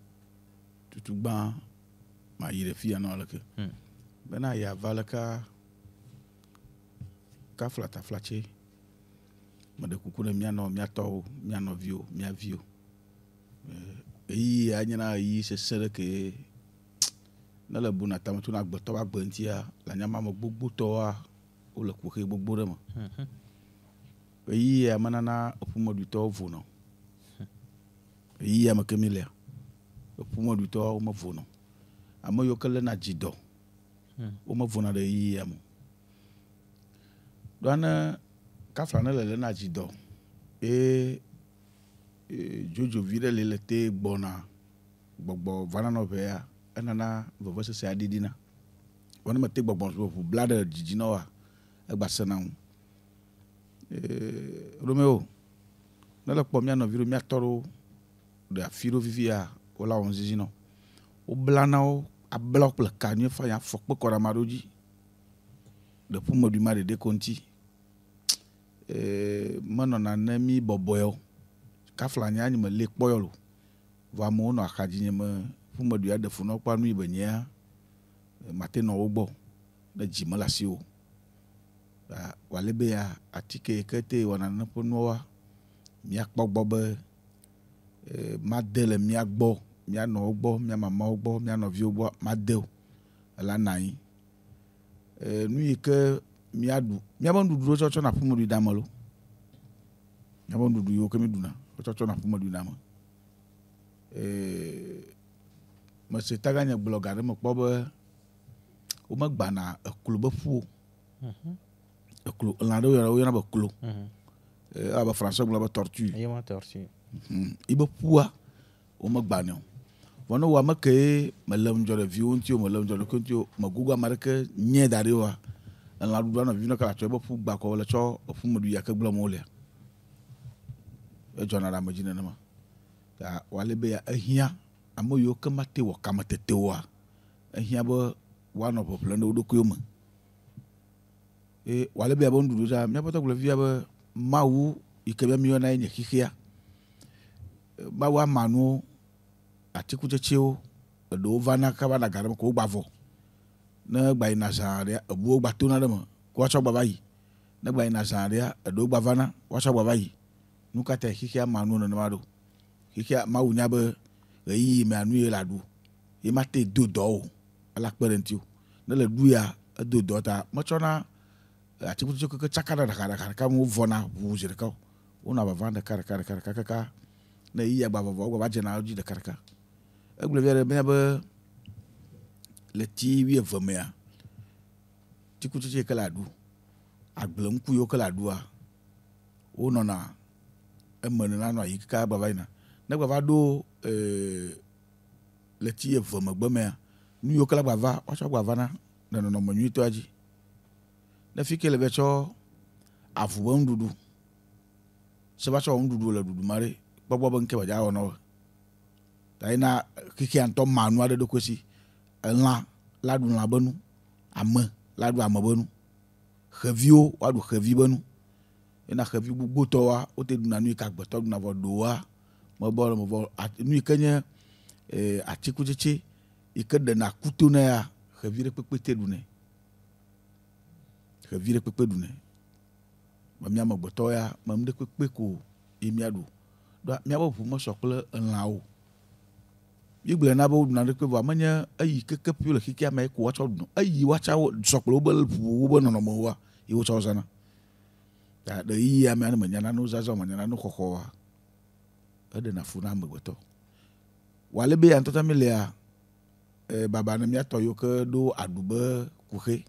tutugba ma yi hmm. ɖe fia na wo leke bena yeava leka kaflataflatse meɖe kuku ɖe mianɔ miatɔwo mianɔviwo miaviwo ɣeyiɣi eh, anyina ɣeyiɣi sese ɖe ke ne le bona tame tona agbetɔ ƒe agbe ŋutia le anyama me gbogbotɔwoa wole kuxe gbogbo ɖe me ɣeyiɣia hmm. menana eƒomeɖuitɔwo vunɔ ɣeyiɣia hmm. me ke mi lia eƒomeɖutɔ wome vona ame hmm. yiwo ke léna dzidɔ wome vona ɖe yiyia me ɖoa ne kafla ne le léna dzidɔ ye dzodzovi e, ɖe le le te gbɔna gbɔgbɔ vana nɔƒea enana vevesese aɖiɖina wɔ ne me te gbɔgbɔ ʋu bla ɖe dzidzi na woa egba sena ŋu e, romeo ne le kpɔ mía nɔvi ɖo mía tɔ ɖo ɖe afi ɖo fifia wòle awɔ zizi na wo wobla na wo abla wo kple ka nyuie fa yi afɔkpe kɔ ɖe ame aɖewo dzi ɖe ƒomeɖuima ɖeɖe ko ŋuti menɔna ne mi bɔbɔe kafla nya nye me le kpɔyɔ lo vɔ amewo nɔ axadzi nye me ƒomeɖuia ɖe fu na wo kpa nu yi be nyia mate nɔ wo gbɔ ne dzi mele asi o wale be ya atike yi ke te wɔna ne ƒe nuawoa miakpɔ gbɔ be made le mia mía nɔwo gbɔ mía mamawo gbɔ mía nɔviwo gbɔ made o ela na anyi e, nu yi ke mía ɖu mía be nuɖuɖuwo tsɔ tsɔna ƒumeɖui ɖe ame lo mía be nuɖuɖu yiwo ke mí ɖuna wotsɔ tsɔna ƒumeɖui ɖe ame mese taganya gblɔ ga ɖe me kpɔ be womegbana eklo be ƒuwo eklo lã aɖewo yɔna be klo abe fransɛ gblɔ be tortue ibe ƒua womegbana o mm-hmm vɔ ne wɔa meke mele ŋudzɔ ɖe viwo ŋuti o mele ŋudzɔ ɖe ŋuti o me gogo ame aɖeke nye da ɖi wa elã ɖuɖu nɔ vivi nɔ kaba ebe ƒu gba kɔ le tsɔ eƒu me ɖui yake gblɔm wolia edzɔna ɖe ame dzi nenema ta wale be ya ehiã ame yiwo ke ma te wɔ kame tete woa ehiã be woanɔ ʋeʋlem ɖe wo ɖokuiwo me eye wale be ya be nuɖuɖu ta míaƒe tɔgblevia be mawu yi ke mía miyɔna ye nye xixia mawu ama nuwo atikutsetsewo eɖewo vana kaba na ga ɖe me ko wogba vɔ ne gba yina zã ɖea eʋuwo gba tona ɖe me ko woatsɔ gba va yi ne gba yina zã ɖea eɖewo gba vana woatsɔ gba va yi nu katã yi xixia ma nu nenema ɖo xixia mawu nya be ɣeyiɣi mea nu ye la ɖu ye ma te do dɔ o ela kpe ɖe ŋuti o ne le ɖu ya edo dɔ ta metsɔna eh, atikutsetse keke tsaka ɖe ɖeka ɖeka ɖeka mo vɔna ʋu zi ɖeka o wona vavã ɖeka ɖeka ɖeka ɖeka kaka ne yi gba vɔvɔ wo gba va dzena wo dzi ɖeka ɖeka egblɔ via ɖe bena be leti wi eve mea tikutsetse yi ke la ɖu agble ŋku yiwo ke la ɖua wonɔna eme nena nɔ ayi kaka gbava yina ne gbava ɖo e, leti eve megbe mea nu yiwo ke la gbava woatsɔ gbava na le nɔnɔme nyuitɔa dzi ne fi ke le be tsɔ avu be nuɖuɖu se va tsɔ nuɖuɖu le ɖuɖu ma ɖe gbɔgbɔ be ŋke wòdza awɔ na tayi kiki ŋutɔ ma nu aɖe ɖokui si elã la lã be nu ame la ɖu ame be nu xeviwo woaɖu xevi be nu yina xevi gbogbotɔwoa wote ɖuna nu yi ke agbetɔ ɖuna vɔ ɖowoa mebɔ le mevɔ nu yi ke nye atikutsetse yi ke ɖena kuto na ya xevi ɖe kpekpe te ɖunɛ xevi ɖe kpekpe ɖunɛ me miamegbetɔ ya mem ɖe kpekpe ko ye miaɖu ɖoa miabe ʋu mesɔ kple elãwo míegblẽ na be woɖuna ɖekpe vɔ menye eyi keke pio le xexia me ko woatsɔ ɖuna eyi woatsɔ zɔ wobe ƒuwo wobe nɔnɔmewoa ye wotsɔ zana ta ɖe yi ya mea ne menyana no zazɔ menyana no xɔxɔa eɖena fu na amegbetɔ wale be ya ŋutɔ tɔ mi lea ee baba ne miatɔ yiwo ke ɖo aɖube kuxe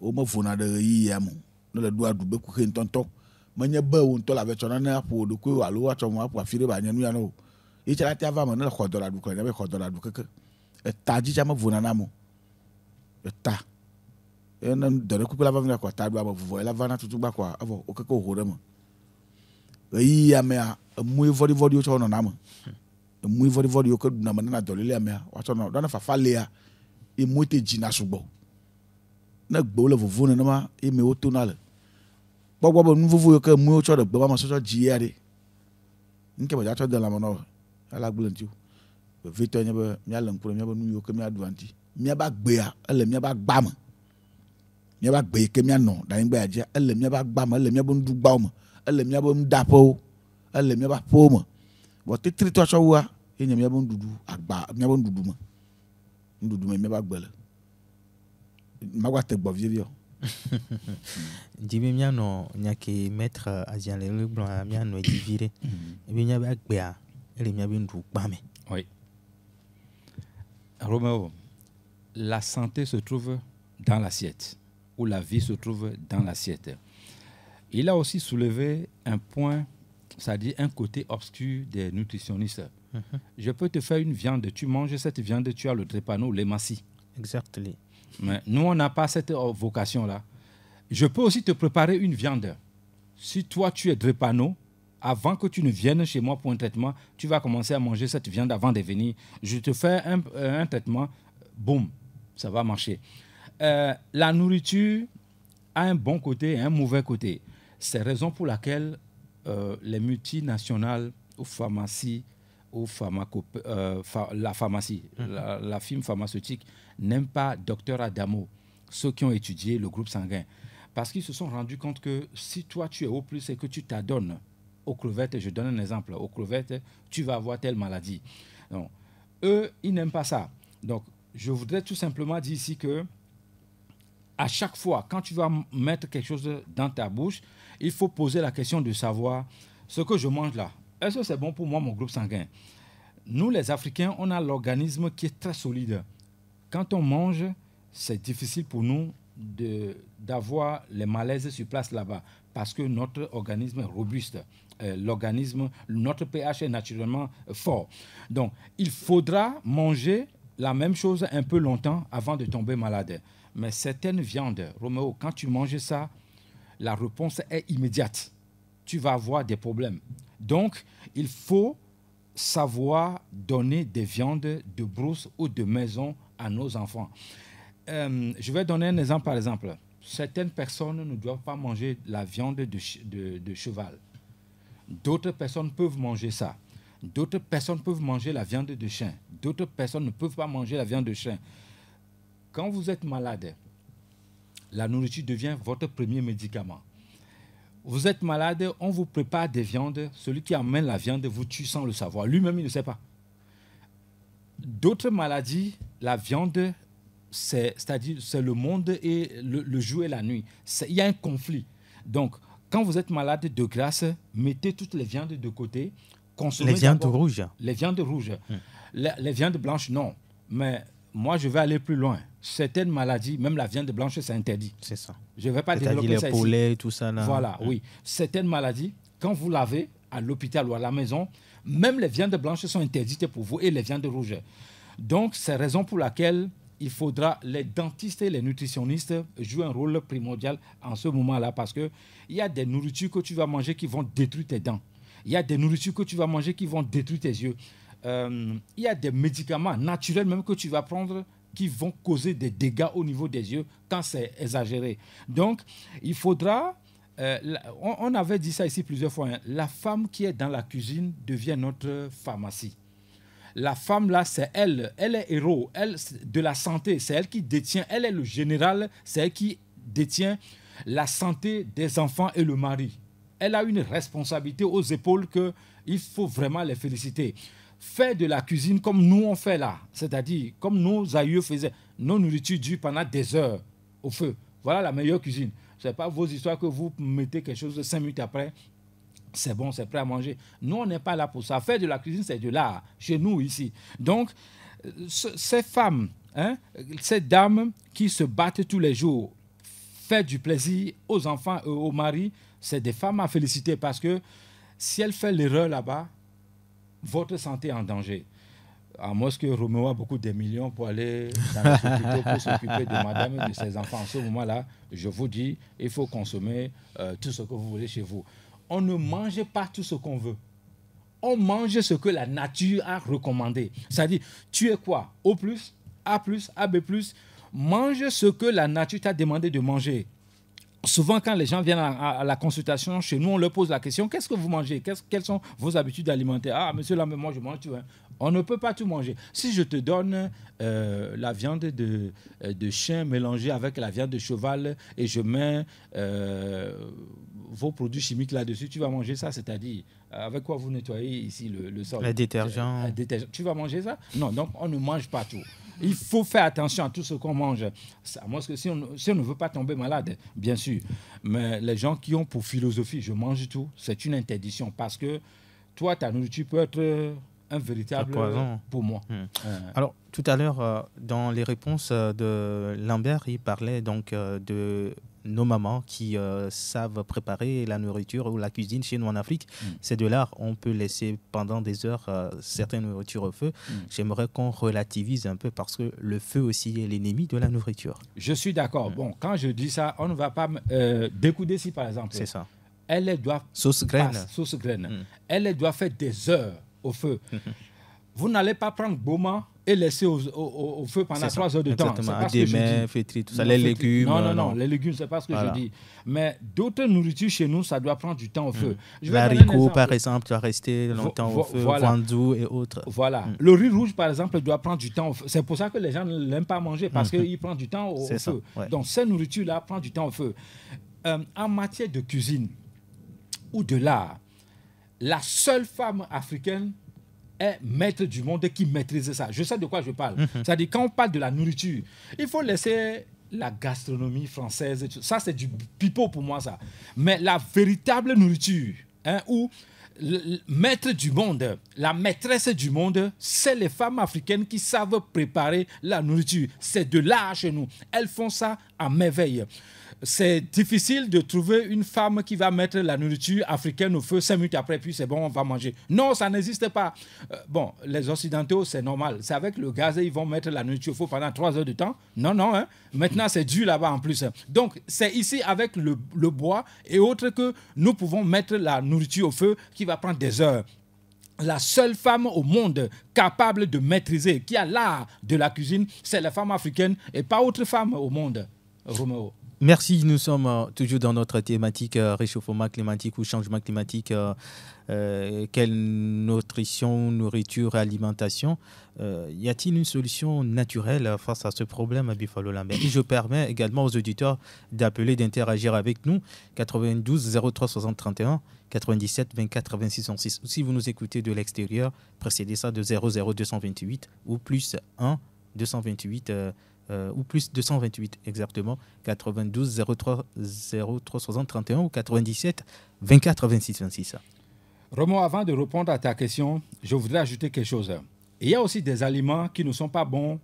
wome vona ɖe ɣeyiɣia me ne le ɖo aɖube kuxe ŋutɔŋutɔ menye be wò ŋutɔ le avɛ tsɔ nane aƒo wò ɖokui alo atsɔ mo aƒo afi ɖe ba nye nu ya ne o yetsa la te ava me ne le xɔdɔlaɖu kɔ ebe xɔdɔlaɖu keke eta dzi tsa me vona na mo eta ne dɔlekukpe e e e la va mi na kɔ ta ɖu ame vuvɔ la va na tutugba kɔa evɔ wo keke wo ho ɖe me ɣeyiɣi amea emue vɔɖivɔɖiwo tsɛ wonɔna me emue vɔɖivɔɖi yiwo ke ɖuna me nena dɔlele amea woatsɔ nɔ ɖɔna fafa lea ye mue te dzina sugbɔ ne gbewo le vovo nenema ye me wotona le gbɔgbɔ be nu vovo yiwo ke mue wotsɔ ɖe gbe ma me sɔsɔ dzi yea ɖe nuke be dza tsɔ de lãme na wo ala gblẽ ŋuti o vevetɔ nye be míale ŋku ɖe míabe nu yiwo ke míaɖu aŋuti míabe agbea ele míabe agba me míabe agbe yi ke míanɔ ɖe anyigba ya dzia ele míabe agba me ele míabe nuɖugbawo me ele míabe nuɖaƒewo ele míabe aƒewo me bɔ tetri tɔ tsɔ wua ye nye míabe nuɖuɖu agba míabe nuɖuɖu me nuɖuɖu me míabe agbe le magba te gbɔ vie vie o. Jibi *laughs* mianɔ nyake maître azialelu gblɔ mianɔ edzi vi ɖe mm-hmm. ebi miabe agbea. Oui. Roméo, la santé se trouve dans l'assiette, ou la vie se trouve dans l'assiette. Il a aussi soulevé un point, c'est-à-dire un côté obscur des nutritionnistes. Mhm. Je peux te faire une viande, tu manges cette viande, tu as le drépano, les Exactement. Mais nous, on n'a pas cette vocation-là. Je peux aussi te préparer une viande. Si toi, tu es drépano, avant que tu ne viennes chez moi pour un traitement, tu vas commencer à manger cette viande avant de venir. Je te fais un, euh, traitement, boum, ça va marcher. Euh, la nourriture a un bon côté et un mauvais côté. C'est la raison pour laquelle euh, les multinationales aux pharmacies, la pharmacie, mmh. la, firme pharmaceutique n'aiment pas Docteur Adamo, ceux qui ont étudié le groupe sanguin. Parce qu'ils se sont rendus compte que si toi tu es au plus et que tu t'adonnes aux crevettes, je donne un exemple, aux crevettes, tu vas avoir telle maladie. eux, ils n'aiment pas ça. Donc, je voudrais tout simplement dire ici que à chaque fois, quand tu vas mettre quelque chose dans ta bouche, il faut poser la question de savoir ce que je mange là. Est-ce que c'est bon pour moi, mon groupe sanguin Nous, les Africains, on a l'organisme qui est très solide. Quand on mange, c'est difficile pour nous d'avoir les malaises sur place là-bas parce que notre organisme est robuste. Euh, l'organisme, notre pH est naturellement fort. Donc, il faudra manger la même chose un peu longtemps avant de tomber malade. Mais certaines viandes, Roméo, quand tu manges ça, la réponse est immédiate. Tu vas avoir des problèmes. Donc, il faut savoir donner des viandes de brousse ou de maison à nos enfants. Euh, je vais donner un exemple, par exemple certaines personnes ne doivent pas manger la viande de, cheval. D'autres personnes peuvent manger ça. D'autres personnes peuvent manger la viande de chien. D'autres personnes ne peuvent pas manger la viande de chien. Quand vous êtes malade, la nourriture devient votre premier médicament. Vous êtes malade, on vous prépare des viandes. Celui qui amène la viande vous tue sans le savoir. Lui-même, il ne sait pas. D'autres maladies, la viande c'est-à-dire c'est le monde et le, jour et la nuit. Il y a un conflit. Donc, quand vous êtes malade, de grâce, mettez toutes les viandes de côté. les viandes rouges. Les viandes rouges. Hmm. Les, viandes blanches, non. Mais moi, je vais aller plus loin. Certaines maladies, même la viande blanche, c'est interdit. C'est ça. Je ne vais pas développer les ça. Les poulets, tout ça. Voilà, hmm. oui. Certaines maladies, quand vous l'avez à l'hôpital ou à la maison, même les viandes blanches sont interdites pour vous et les viandes rouges. Donc, c'est raison pour laquelle il faudra les dentistes et les nutritionnistes jouer un rôle primordial en ce moment-là parce que il y a des nourritures que tu vas manger qui vont détruire tes dents. Il y a des nourritures que tu vas manger qui vont détruire tes yeux. Euh, il y a des médicaments naturels même que tu vas prendre qui vont causer des dégâts au niveau des yeux quand c'est exagéré. Donc, il faudra euh, on, avait dit ça ici plusieurs fois. Hein, la femme qui est dans la cuisine devient notre pharmacie la femme là, c'est elle, elle est héros, elle de la santé, c'est elle qui détient, elle est le général, c'est elle qui détient la santé des enfants et le mari. Elle a une responsabilité aux épaules que il faut vraiment les féliciter. Faire de la cuisine comme nous on fait là, c'est-à-dire comme nos aïeux faisaient, nos nourritures durent pendant des heures au feu. Voilà la meilleure cuisine. Ce n'est pas vos histoires que vous mettez quelque chose de 5 minutes après, c'est bon, c'est prêt à manger. Nous, on n'est pas là pour ça. Faire de la cuisine, c'est de l'art, chez nous ici. Donc, ces femmes, hein, ces dames qui se battent tous les jours, faire du plaisir aux enfants et aux maris, c'est des femmes à féliciter parce que si elles font l'erreur là-bas, votre santé est en danger. À moins que Roméo a beaucoup de millions pour aller dans le pour s'occuper de madame et de ses enfants. En ce moment-là, je vous dis, il faut consommer euh, tout ce que vous voulez chez vous on ne mange pas tout ce qu'on veut. On mange ce que la nature a recommandé. C'est-à-dire, tu es quoi O, A, AB, mange ce que la nature t'a demandé de manger. Souvent, quand les gens viennent à, la consultation chez nous, on leur pose la question qu'est-ce que vous mangez Quelles sont vos habitudes alimentaires Ah, monsieur, là, mais moi, je mange tout. Hein. On ne peut pas tout manger. Si je te donne euh, la viande de, euh, de, chien mélangée avec la viande de cheval et je mets. Euh, vos produits chimiques là-dessus, tu vas manger ça, c'est-à-dire euh, avec quoi vous nettoyez ici le, le sol. Les détergent. Euh, – Le détergent. Tu vas manger ça Non, donc on ne mange pas tout. Il faut faire attention à tout ce qu'on mange. Ça, moi, que si, on, on ne veut pas tomber malade, bien sûr. Mais les gens qui ont pour philosophie, je mange tout, c'est une interdiction parce que toi, ta nourriture peut être un véritable poison pour moi. Hmm. Euh. Alors, tout à l'heure, dans les réponses de Lambert, il parlait donc de nos mamans qui euh, savent préparer la nourriture ou la cuisine chez nous en Afrique. Mm. C'est de l'art. On peut laisser pendant des heures euh, certaines nourritures au feu. Mm. J'aimerais qu'on relativise un peu parce que le feu aussi est l'ennemi de la nourriture. Je suis d'accord. Mm. Bon, quand je dis ça, on ne va pas euh, découder si par exemple. C'est ça. Elle doivent. Sauce graine. sauce graine. Elle doit faire des heures au feu. *laughs* Vous n'allez pas prendre Beaumont et laissé au, feu pendant trois heures de temps. Exactement, des mains, fétri, tout ça, les légumes. Non, non, non, les légumes, c'est pas ce que je dis. Mais d'autres nourritures chez nous, ça doit prendre du temps au mm. feu. Mmh. L'haricot, par exemple, doit rester longtemps au feu, voilà. et autres. Voilà. Mm. Le riz rouge, par exemple, doit prendre du temps au feu. C'est pour ça que les gens ne l'aiment pas manger, parce que mm-hmm. qu'il prend du temps au, feu. Donc, ces nourritures-là prennent du temps au feu. Euh, en matière de cuisine ou de l'art, la seule femme africaine est maître du monde qui maîtrise ça. Je sais de quoi je parle. Mhm. C'est-à-dire, quand on parle de la nourriture, il faut laisser la gastronomie française. Ça, c'est du pipeau pour moi, ça. Mais la véritable nourriture, hein, ou le maître du monde, la maîtresse du monde, c'est les femmes africaines qui savent préparer la nourriture. C'est de là chez nous. Elles font ça à merveille c'est difficile de trouver une femme qui va mettre la nourriture africaine au feu cinq minutes après, puis c'est bon, on va manger. Non, ça n'existe pas. Euh, bon, les Occidentaux, c'est normal. C'est avec le gaz, ils vont mettre la nourriture au feu pendant trois heures de temps. Non, non. Hein. Maintenant, c'est dur là-bas en plus. Donc, c'est ici avec le, bois et autres que nous pouvons mettre la nourriture au feu qui va prendre des heures la seule femme au monde capable de maîtriser, qui a l'art de la cuisine, c'est la femme africaine et pas autre femme au monde, Roméo. Merci, nous sommes euh, toujours dans notre thématique euh, réchauffement climatique ou changement climatique, euh, quelle nutrition, nourriture, et alimentation. y a-t-il une solution naturelle face à ce problème à Buffalo Lambert je permets également aux auditeurs d'appeler, d'interagir avec nous, 92 03 60 31 97 24 26 06. Si vous nous écoutez de l'extérieur, précédez ça de 00 228 ou plus 1 228 euh, ou plus 228 exactement, 92 03 31 ou 97 24 26 26. Romain, avant de répondre à ta question, je voudrais ajouter quelque chose. Il y a aussi des aliments qui ne sont pas bons,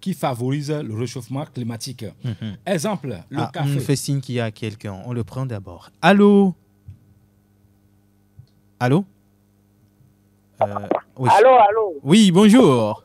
qui favorisent le réchauffement climatique. Mhm. Exemple, le ah, café. On fait signe qu'il y a quelqu'un. On le prend d'abord. Allô Allô euh, Allô, allô Oui, bonjour.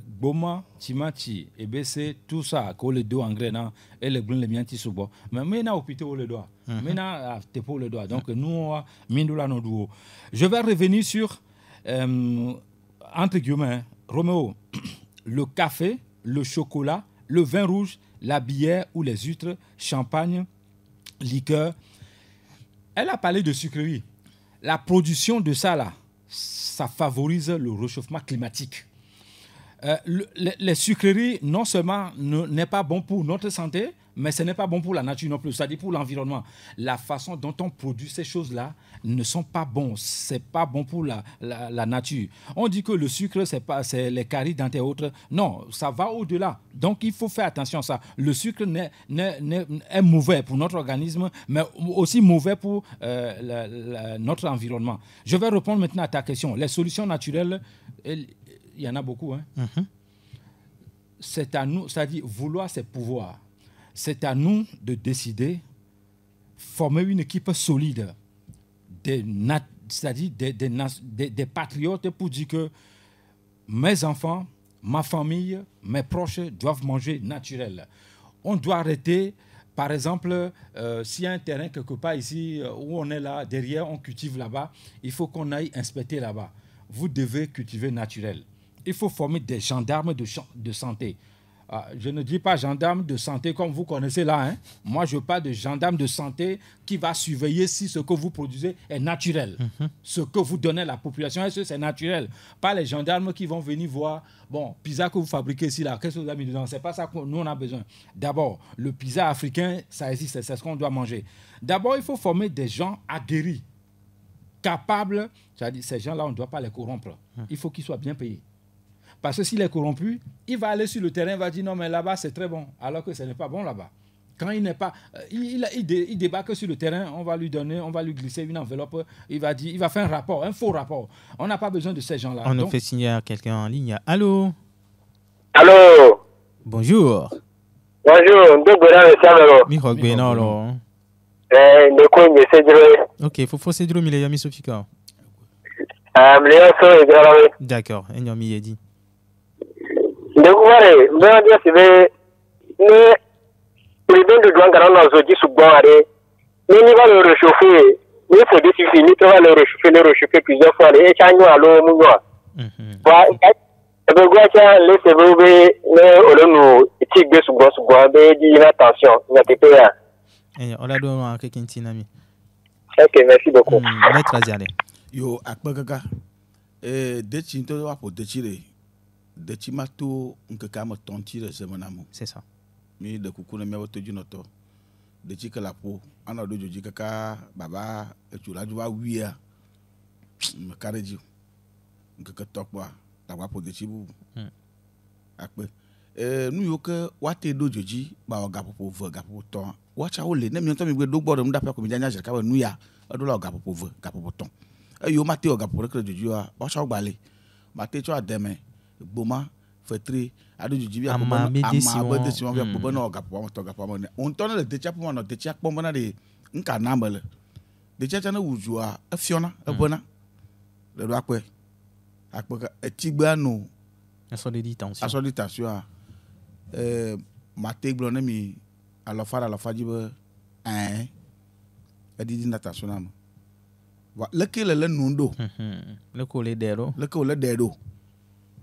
Goma, Timachi, EBC, tout ça, qu'on les deux engrais, et les blancs, les miens, sont bons. Mais maintenant, hôpital, on le doigts. Maintenant, mhm. t'es pour le doigt. Donc, nous, on Mindoula, nos doigts. Je vais revenir sur, euh, entre guillemets, hein, Roméo, *clears throat* le café, le chocolat, le vin rouge, la bière ou les huîtres, champagne, liqueur. Elle a parlé de sucrerie. La production de ça, là, ça favorise le réchauffement climatique. Euh, les sucreries, non seulement n'est pas bon pour notre santé, mais ce n'est pas bon pour la nature non plus, c'est-à-dire pour l'environnement. La façon dont on produit ces choses-là ne sont pas bons, c'est pas bon pour la, la, nature. On dit que le sucre, c'est pas c'est les caries dans et autres. Non, ça va au-delà. Donc il faut faire attention à ça. Le sucre est, mauvais pour notre organisme, mais aussi mauvais pour euh, notre environnement. Je vais répondre maintenant à ta question. Les solutions naturelles, il y en a beaucoup. Hein. Mhm. C'est à nous, c'est-à-dire vouloir, c'est pouvoir. C'est à nous de décider, former une équipe solide, c'est-à-dire des, patriotes pour dire que mes enfants, ma famille, mes proches doivent manger naturel. On doit arrêter par exemple, euh, s'il y a un terrain quelque part ici euh, où on est là, derrière, on cultive là-bas, il faut qu'on aille inspecter là-bas. Vous devez cultiver naturel il faut former des gendarmes de, santé. Ah, je ne dis pas gendarmes de santé comme vous connaissez là. Hein. Moi, je parle de gendarmes de santé qui va surveiller si ce que vous produisez est naturel. Mhm. Ce que vous donnez à la population, est-ce que c'est naturel Pas les gendarmes qui vont venir voir, bon, pizza que vous fabriquez ici, là, qu'est-ce que vous avez mis dedans C'est pas ça que nous, on a besoin. D'abord, le pizza africain, ça existe, c'est ce qu'on doit manger. D'abord, il faut former des gens adhérents, capables. C'est-à-dire, ces gens-là, on ne doit pas les corrompre. Mhm. Il faut qu'ils soient bien payés parce que s'il est corrompu, il va aller sur le terrain, il va dire non, mais là-bas, c'est très bon, alors que ce n'est pas bon là-bas. Quand il n'est pas, euh, il, il, il, débarque sur le terrain, on va lui donner, on va lui glisser une enveloppe, il va dire, il va faire un rapport, un faux rapport. On n'a pas besoin de ces gens-là. On nous fait signer à quelqu'un en ligne. Allô Allô Bonjour. Bonjour, Bonjour. Eh, ok, D'accord, il y a euh, dit. wɛrɛ mɛdiya si bɛ ne president de douane kana na zoji sugbɔn are ni n'i b'ale rechauffe ni fode fifi n'i tora le rechauffe le rechauffe plusieurs fois le e ca ɲɔ alo mu ɲɔ wa ebe gua ca le sebe be ne olu nu ti gbe sugbɔn sugbɔn be di na tension ɲa te pe ya. ɛɛ ɔladun ma kékin ti na mi. ok merci beaucoup. Mm, ne tira ziare. yo akpɛ kaka ee detsi ntɛ wa ko detsi de ye detsi ma to ŋkeke ame tɔ̃ ŋuti le zeme na mo. c'est ça. mi de kuku ne miawo todzinɔtɔ detsi ke le aƒo anɔ ɖo dzo kaka baba etso la dzo va wuia me ka ɖe dzi ŋkeke tɔ kpɔa lagba ƒo detsi bubu hmm. akpe ee nu yiwo ke woate ɖo dzo dzi bawɔ gaƒoƒo ve gaƒoƒo tɔ woatsa wo le ne miãtɔ mi gbe ɖo gbɔ ɖe nuɖaƒe ko mi dzanya dzeka be nu ya eɖo la wɔ gaƒoƒo ve gaƒoƒo tɔ eyiwo mate wɔ gaƒoƒo ɖeke ɖe dzo wa woatsa wo gba le mate tsɔ ademe gboma fetri aɖodzodzi bi akpɔ ama be desi wɔn fi akpɔ bena ɔgapɔ wɔn tɔ gapɔ wɔn ne ŋutɔ ne le detsia ƒom anɔ detsia kpɔm bena de nka na me le detsia tsa ne wudzoa efiɔna eʋena le ɖo akpɛ akpɛ ka etigbe ano asɔɖiɖi tension asɔɖiɖi tension ɛɛ mate gblɔ ne mi alɔfa ɖe alɔfa dzi be ɛɛ eɖiɖi na tension na me wa leke le le nu ɖo leke wòle ɖe ɖo leke wòle ɖe ɖo.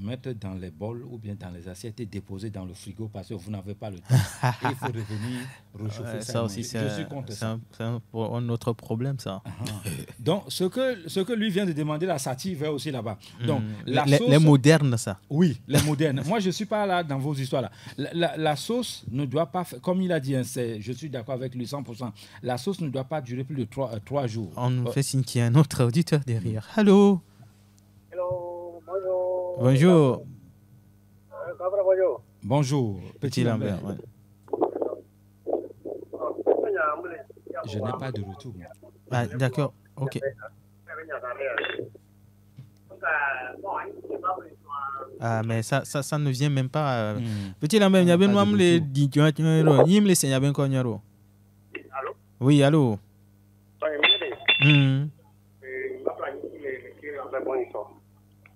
mettre dans les bols ou bien dans les assiettes et déposer dans le frigo parce que vous n'avez pas le temps. *laughs* il faut revenir réchauffer ça. aussi, C'est un, autre problème, ça. Ah, ah. donc, ce que, ce que lui vient de demander, la satire va aussi là-bas. Hmm. Donc, la les, sauce, les, modernes, ça. Oui, les modernes. Moi, je ne suis pas là dans vos histoires-là. La, sauce ne doit pas, comme il a dit, hein, je suis d'accord avec lui 100%, la sauce ne doit pas durer plus de trois, euh, jours. On nous euh, fait signe qu'il y a un autre auditeur derrière. Allô Bonjour. Bonjour, Petit Lambert. Je n'ai pas de retour. Ah, d'accord, ok. Ah, mais ça, ça, ne vient même pas. Euh, hmm. Petit Lambert, il y les il Allô Oui, allô. Hmm.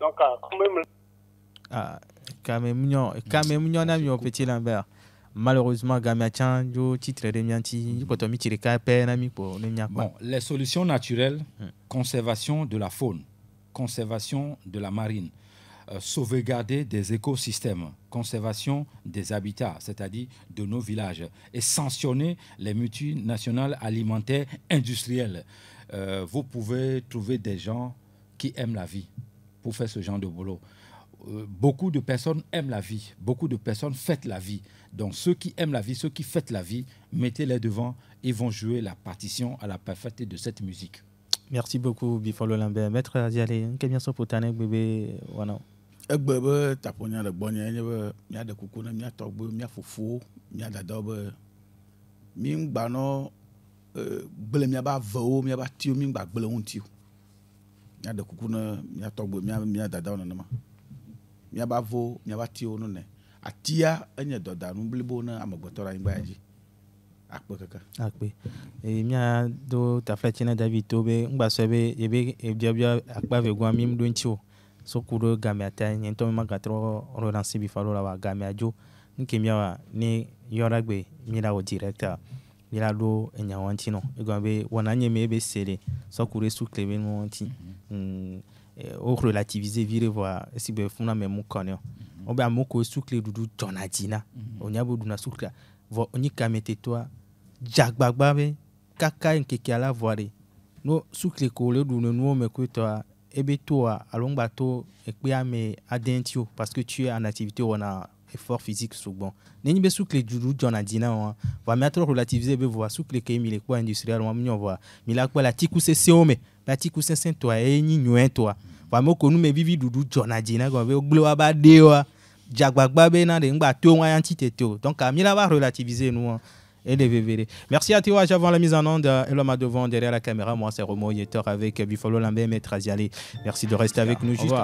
Donc, ah, quand même. Ah, quand même, non, Quand même, petit Malheureusement, Bon, les solutions naturelles, hmm. conservation de la faune, conservation de la marine, euh, sauvegarder des écosystèmes, conservation des habitats, c'est-à-dire de nos villages, et sanctionner les multinationales alimentaires industrielles. Euh, vous pouvez trouver des gens qui aiment la vie, pour faire ce genre de boulot. Euh, beaucoup de personnes aiment la vie, beaucoup de personnes fêtent la vie. Donc ceux qui aiment la vie, ceux qui fêtent la vie, mettez-les devant, ils vont jouer la partition à la parfaite de cette musique. Merci beaucoup, Bifolo Lambert. Maître Adialé, qu'est-ce pour vous bébé egbe be taƒonya le gbɔnye enye be míaɖe kuku ne mía a mía fofowo mía dadawo be mí ŋgba nɔ gblẽ míaƒe avewo míaƒe atiwo mí ŋgba gblẽ wo on o míaɖe kuku ne míatɔgbe mía dadawo nenema míaba vo míaba tiwo nene atia enye dɔdanu blibo ne amegbetɔ ɖe anyigba ya dzi akpe keke. akpe eye míado taflatsi na david to be ŋgbasɔe be yebe ebiabia akpa ve goa mi ɖo ŋtsi o soku ɖo gamea ta nye ŋutɔ mi ma gatrɔ ɔrɔ na sibi fa ɖo la wa gamea dzo nuke miawa ne yɔra gbe mi la wɔ director mi la ɖo enyawo ŋtsi nɔ egɔme be wɔna nye mi ebe se de soku ɖe sukle be nuwo ŋtsi. Mm -hmm. Mm. Eh, o relativiser vire si sibe funa me mu kɔnɛ o mm-hmm. bɛ amewo ko e sukle ɖuɖu dzɔna dzi na mm-hmm. o nya be ɖuna sukle vɔ onyi kame tetoa dzagbagba be kaka en la vɔ no sukle ko le d'une ne me ko tɔa ebe allons bateau, ŋgba to ekpea me adentio parce que tu es en activité on a effort physique souvent. Nenyi be soukle dudu John dina wa. Va mettre relativiser be voir soukle ke mi le quoi industriel mi on voit. Mi la la tiku se o mais lati kusese saint toi, nyinyɔɛ tɔa wame ko nu nous vivi ɖuɖu dzɔna dzi na gɔme be wogble woaba ɖe wa dzagbagba be na ɖe ŋgba to ŋu ayanti tete o donc mi la va relativiser nous hein, et les VVD. Merci à toi, avant la mise en onde. Eloma devant, derrière la caméra, moi c'est Romo Yeter avec Bifolo Lambert et Traziali. Merci de rester avec nous. Juste...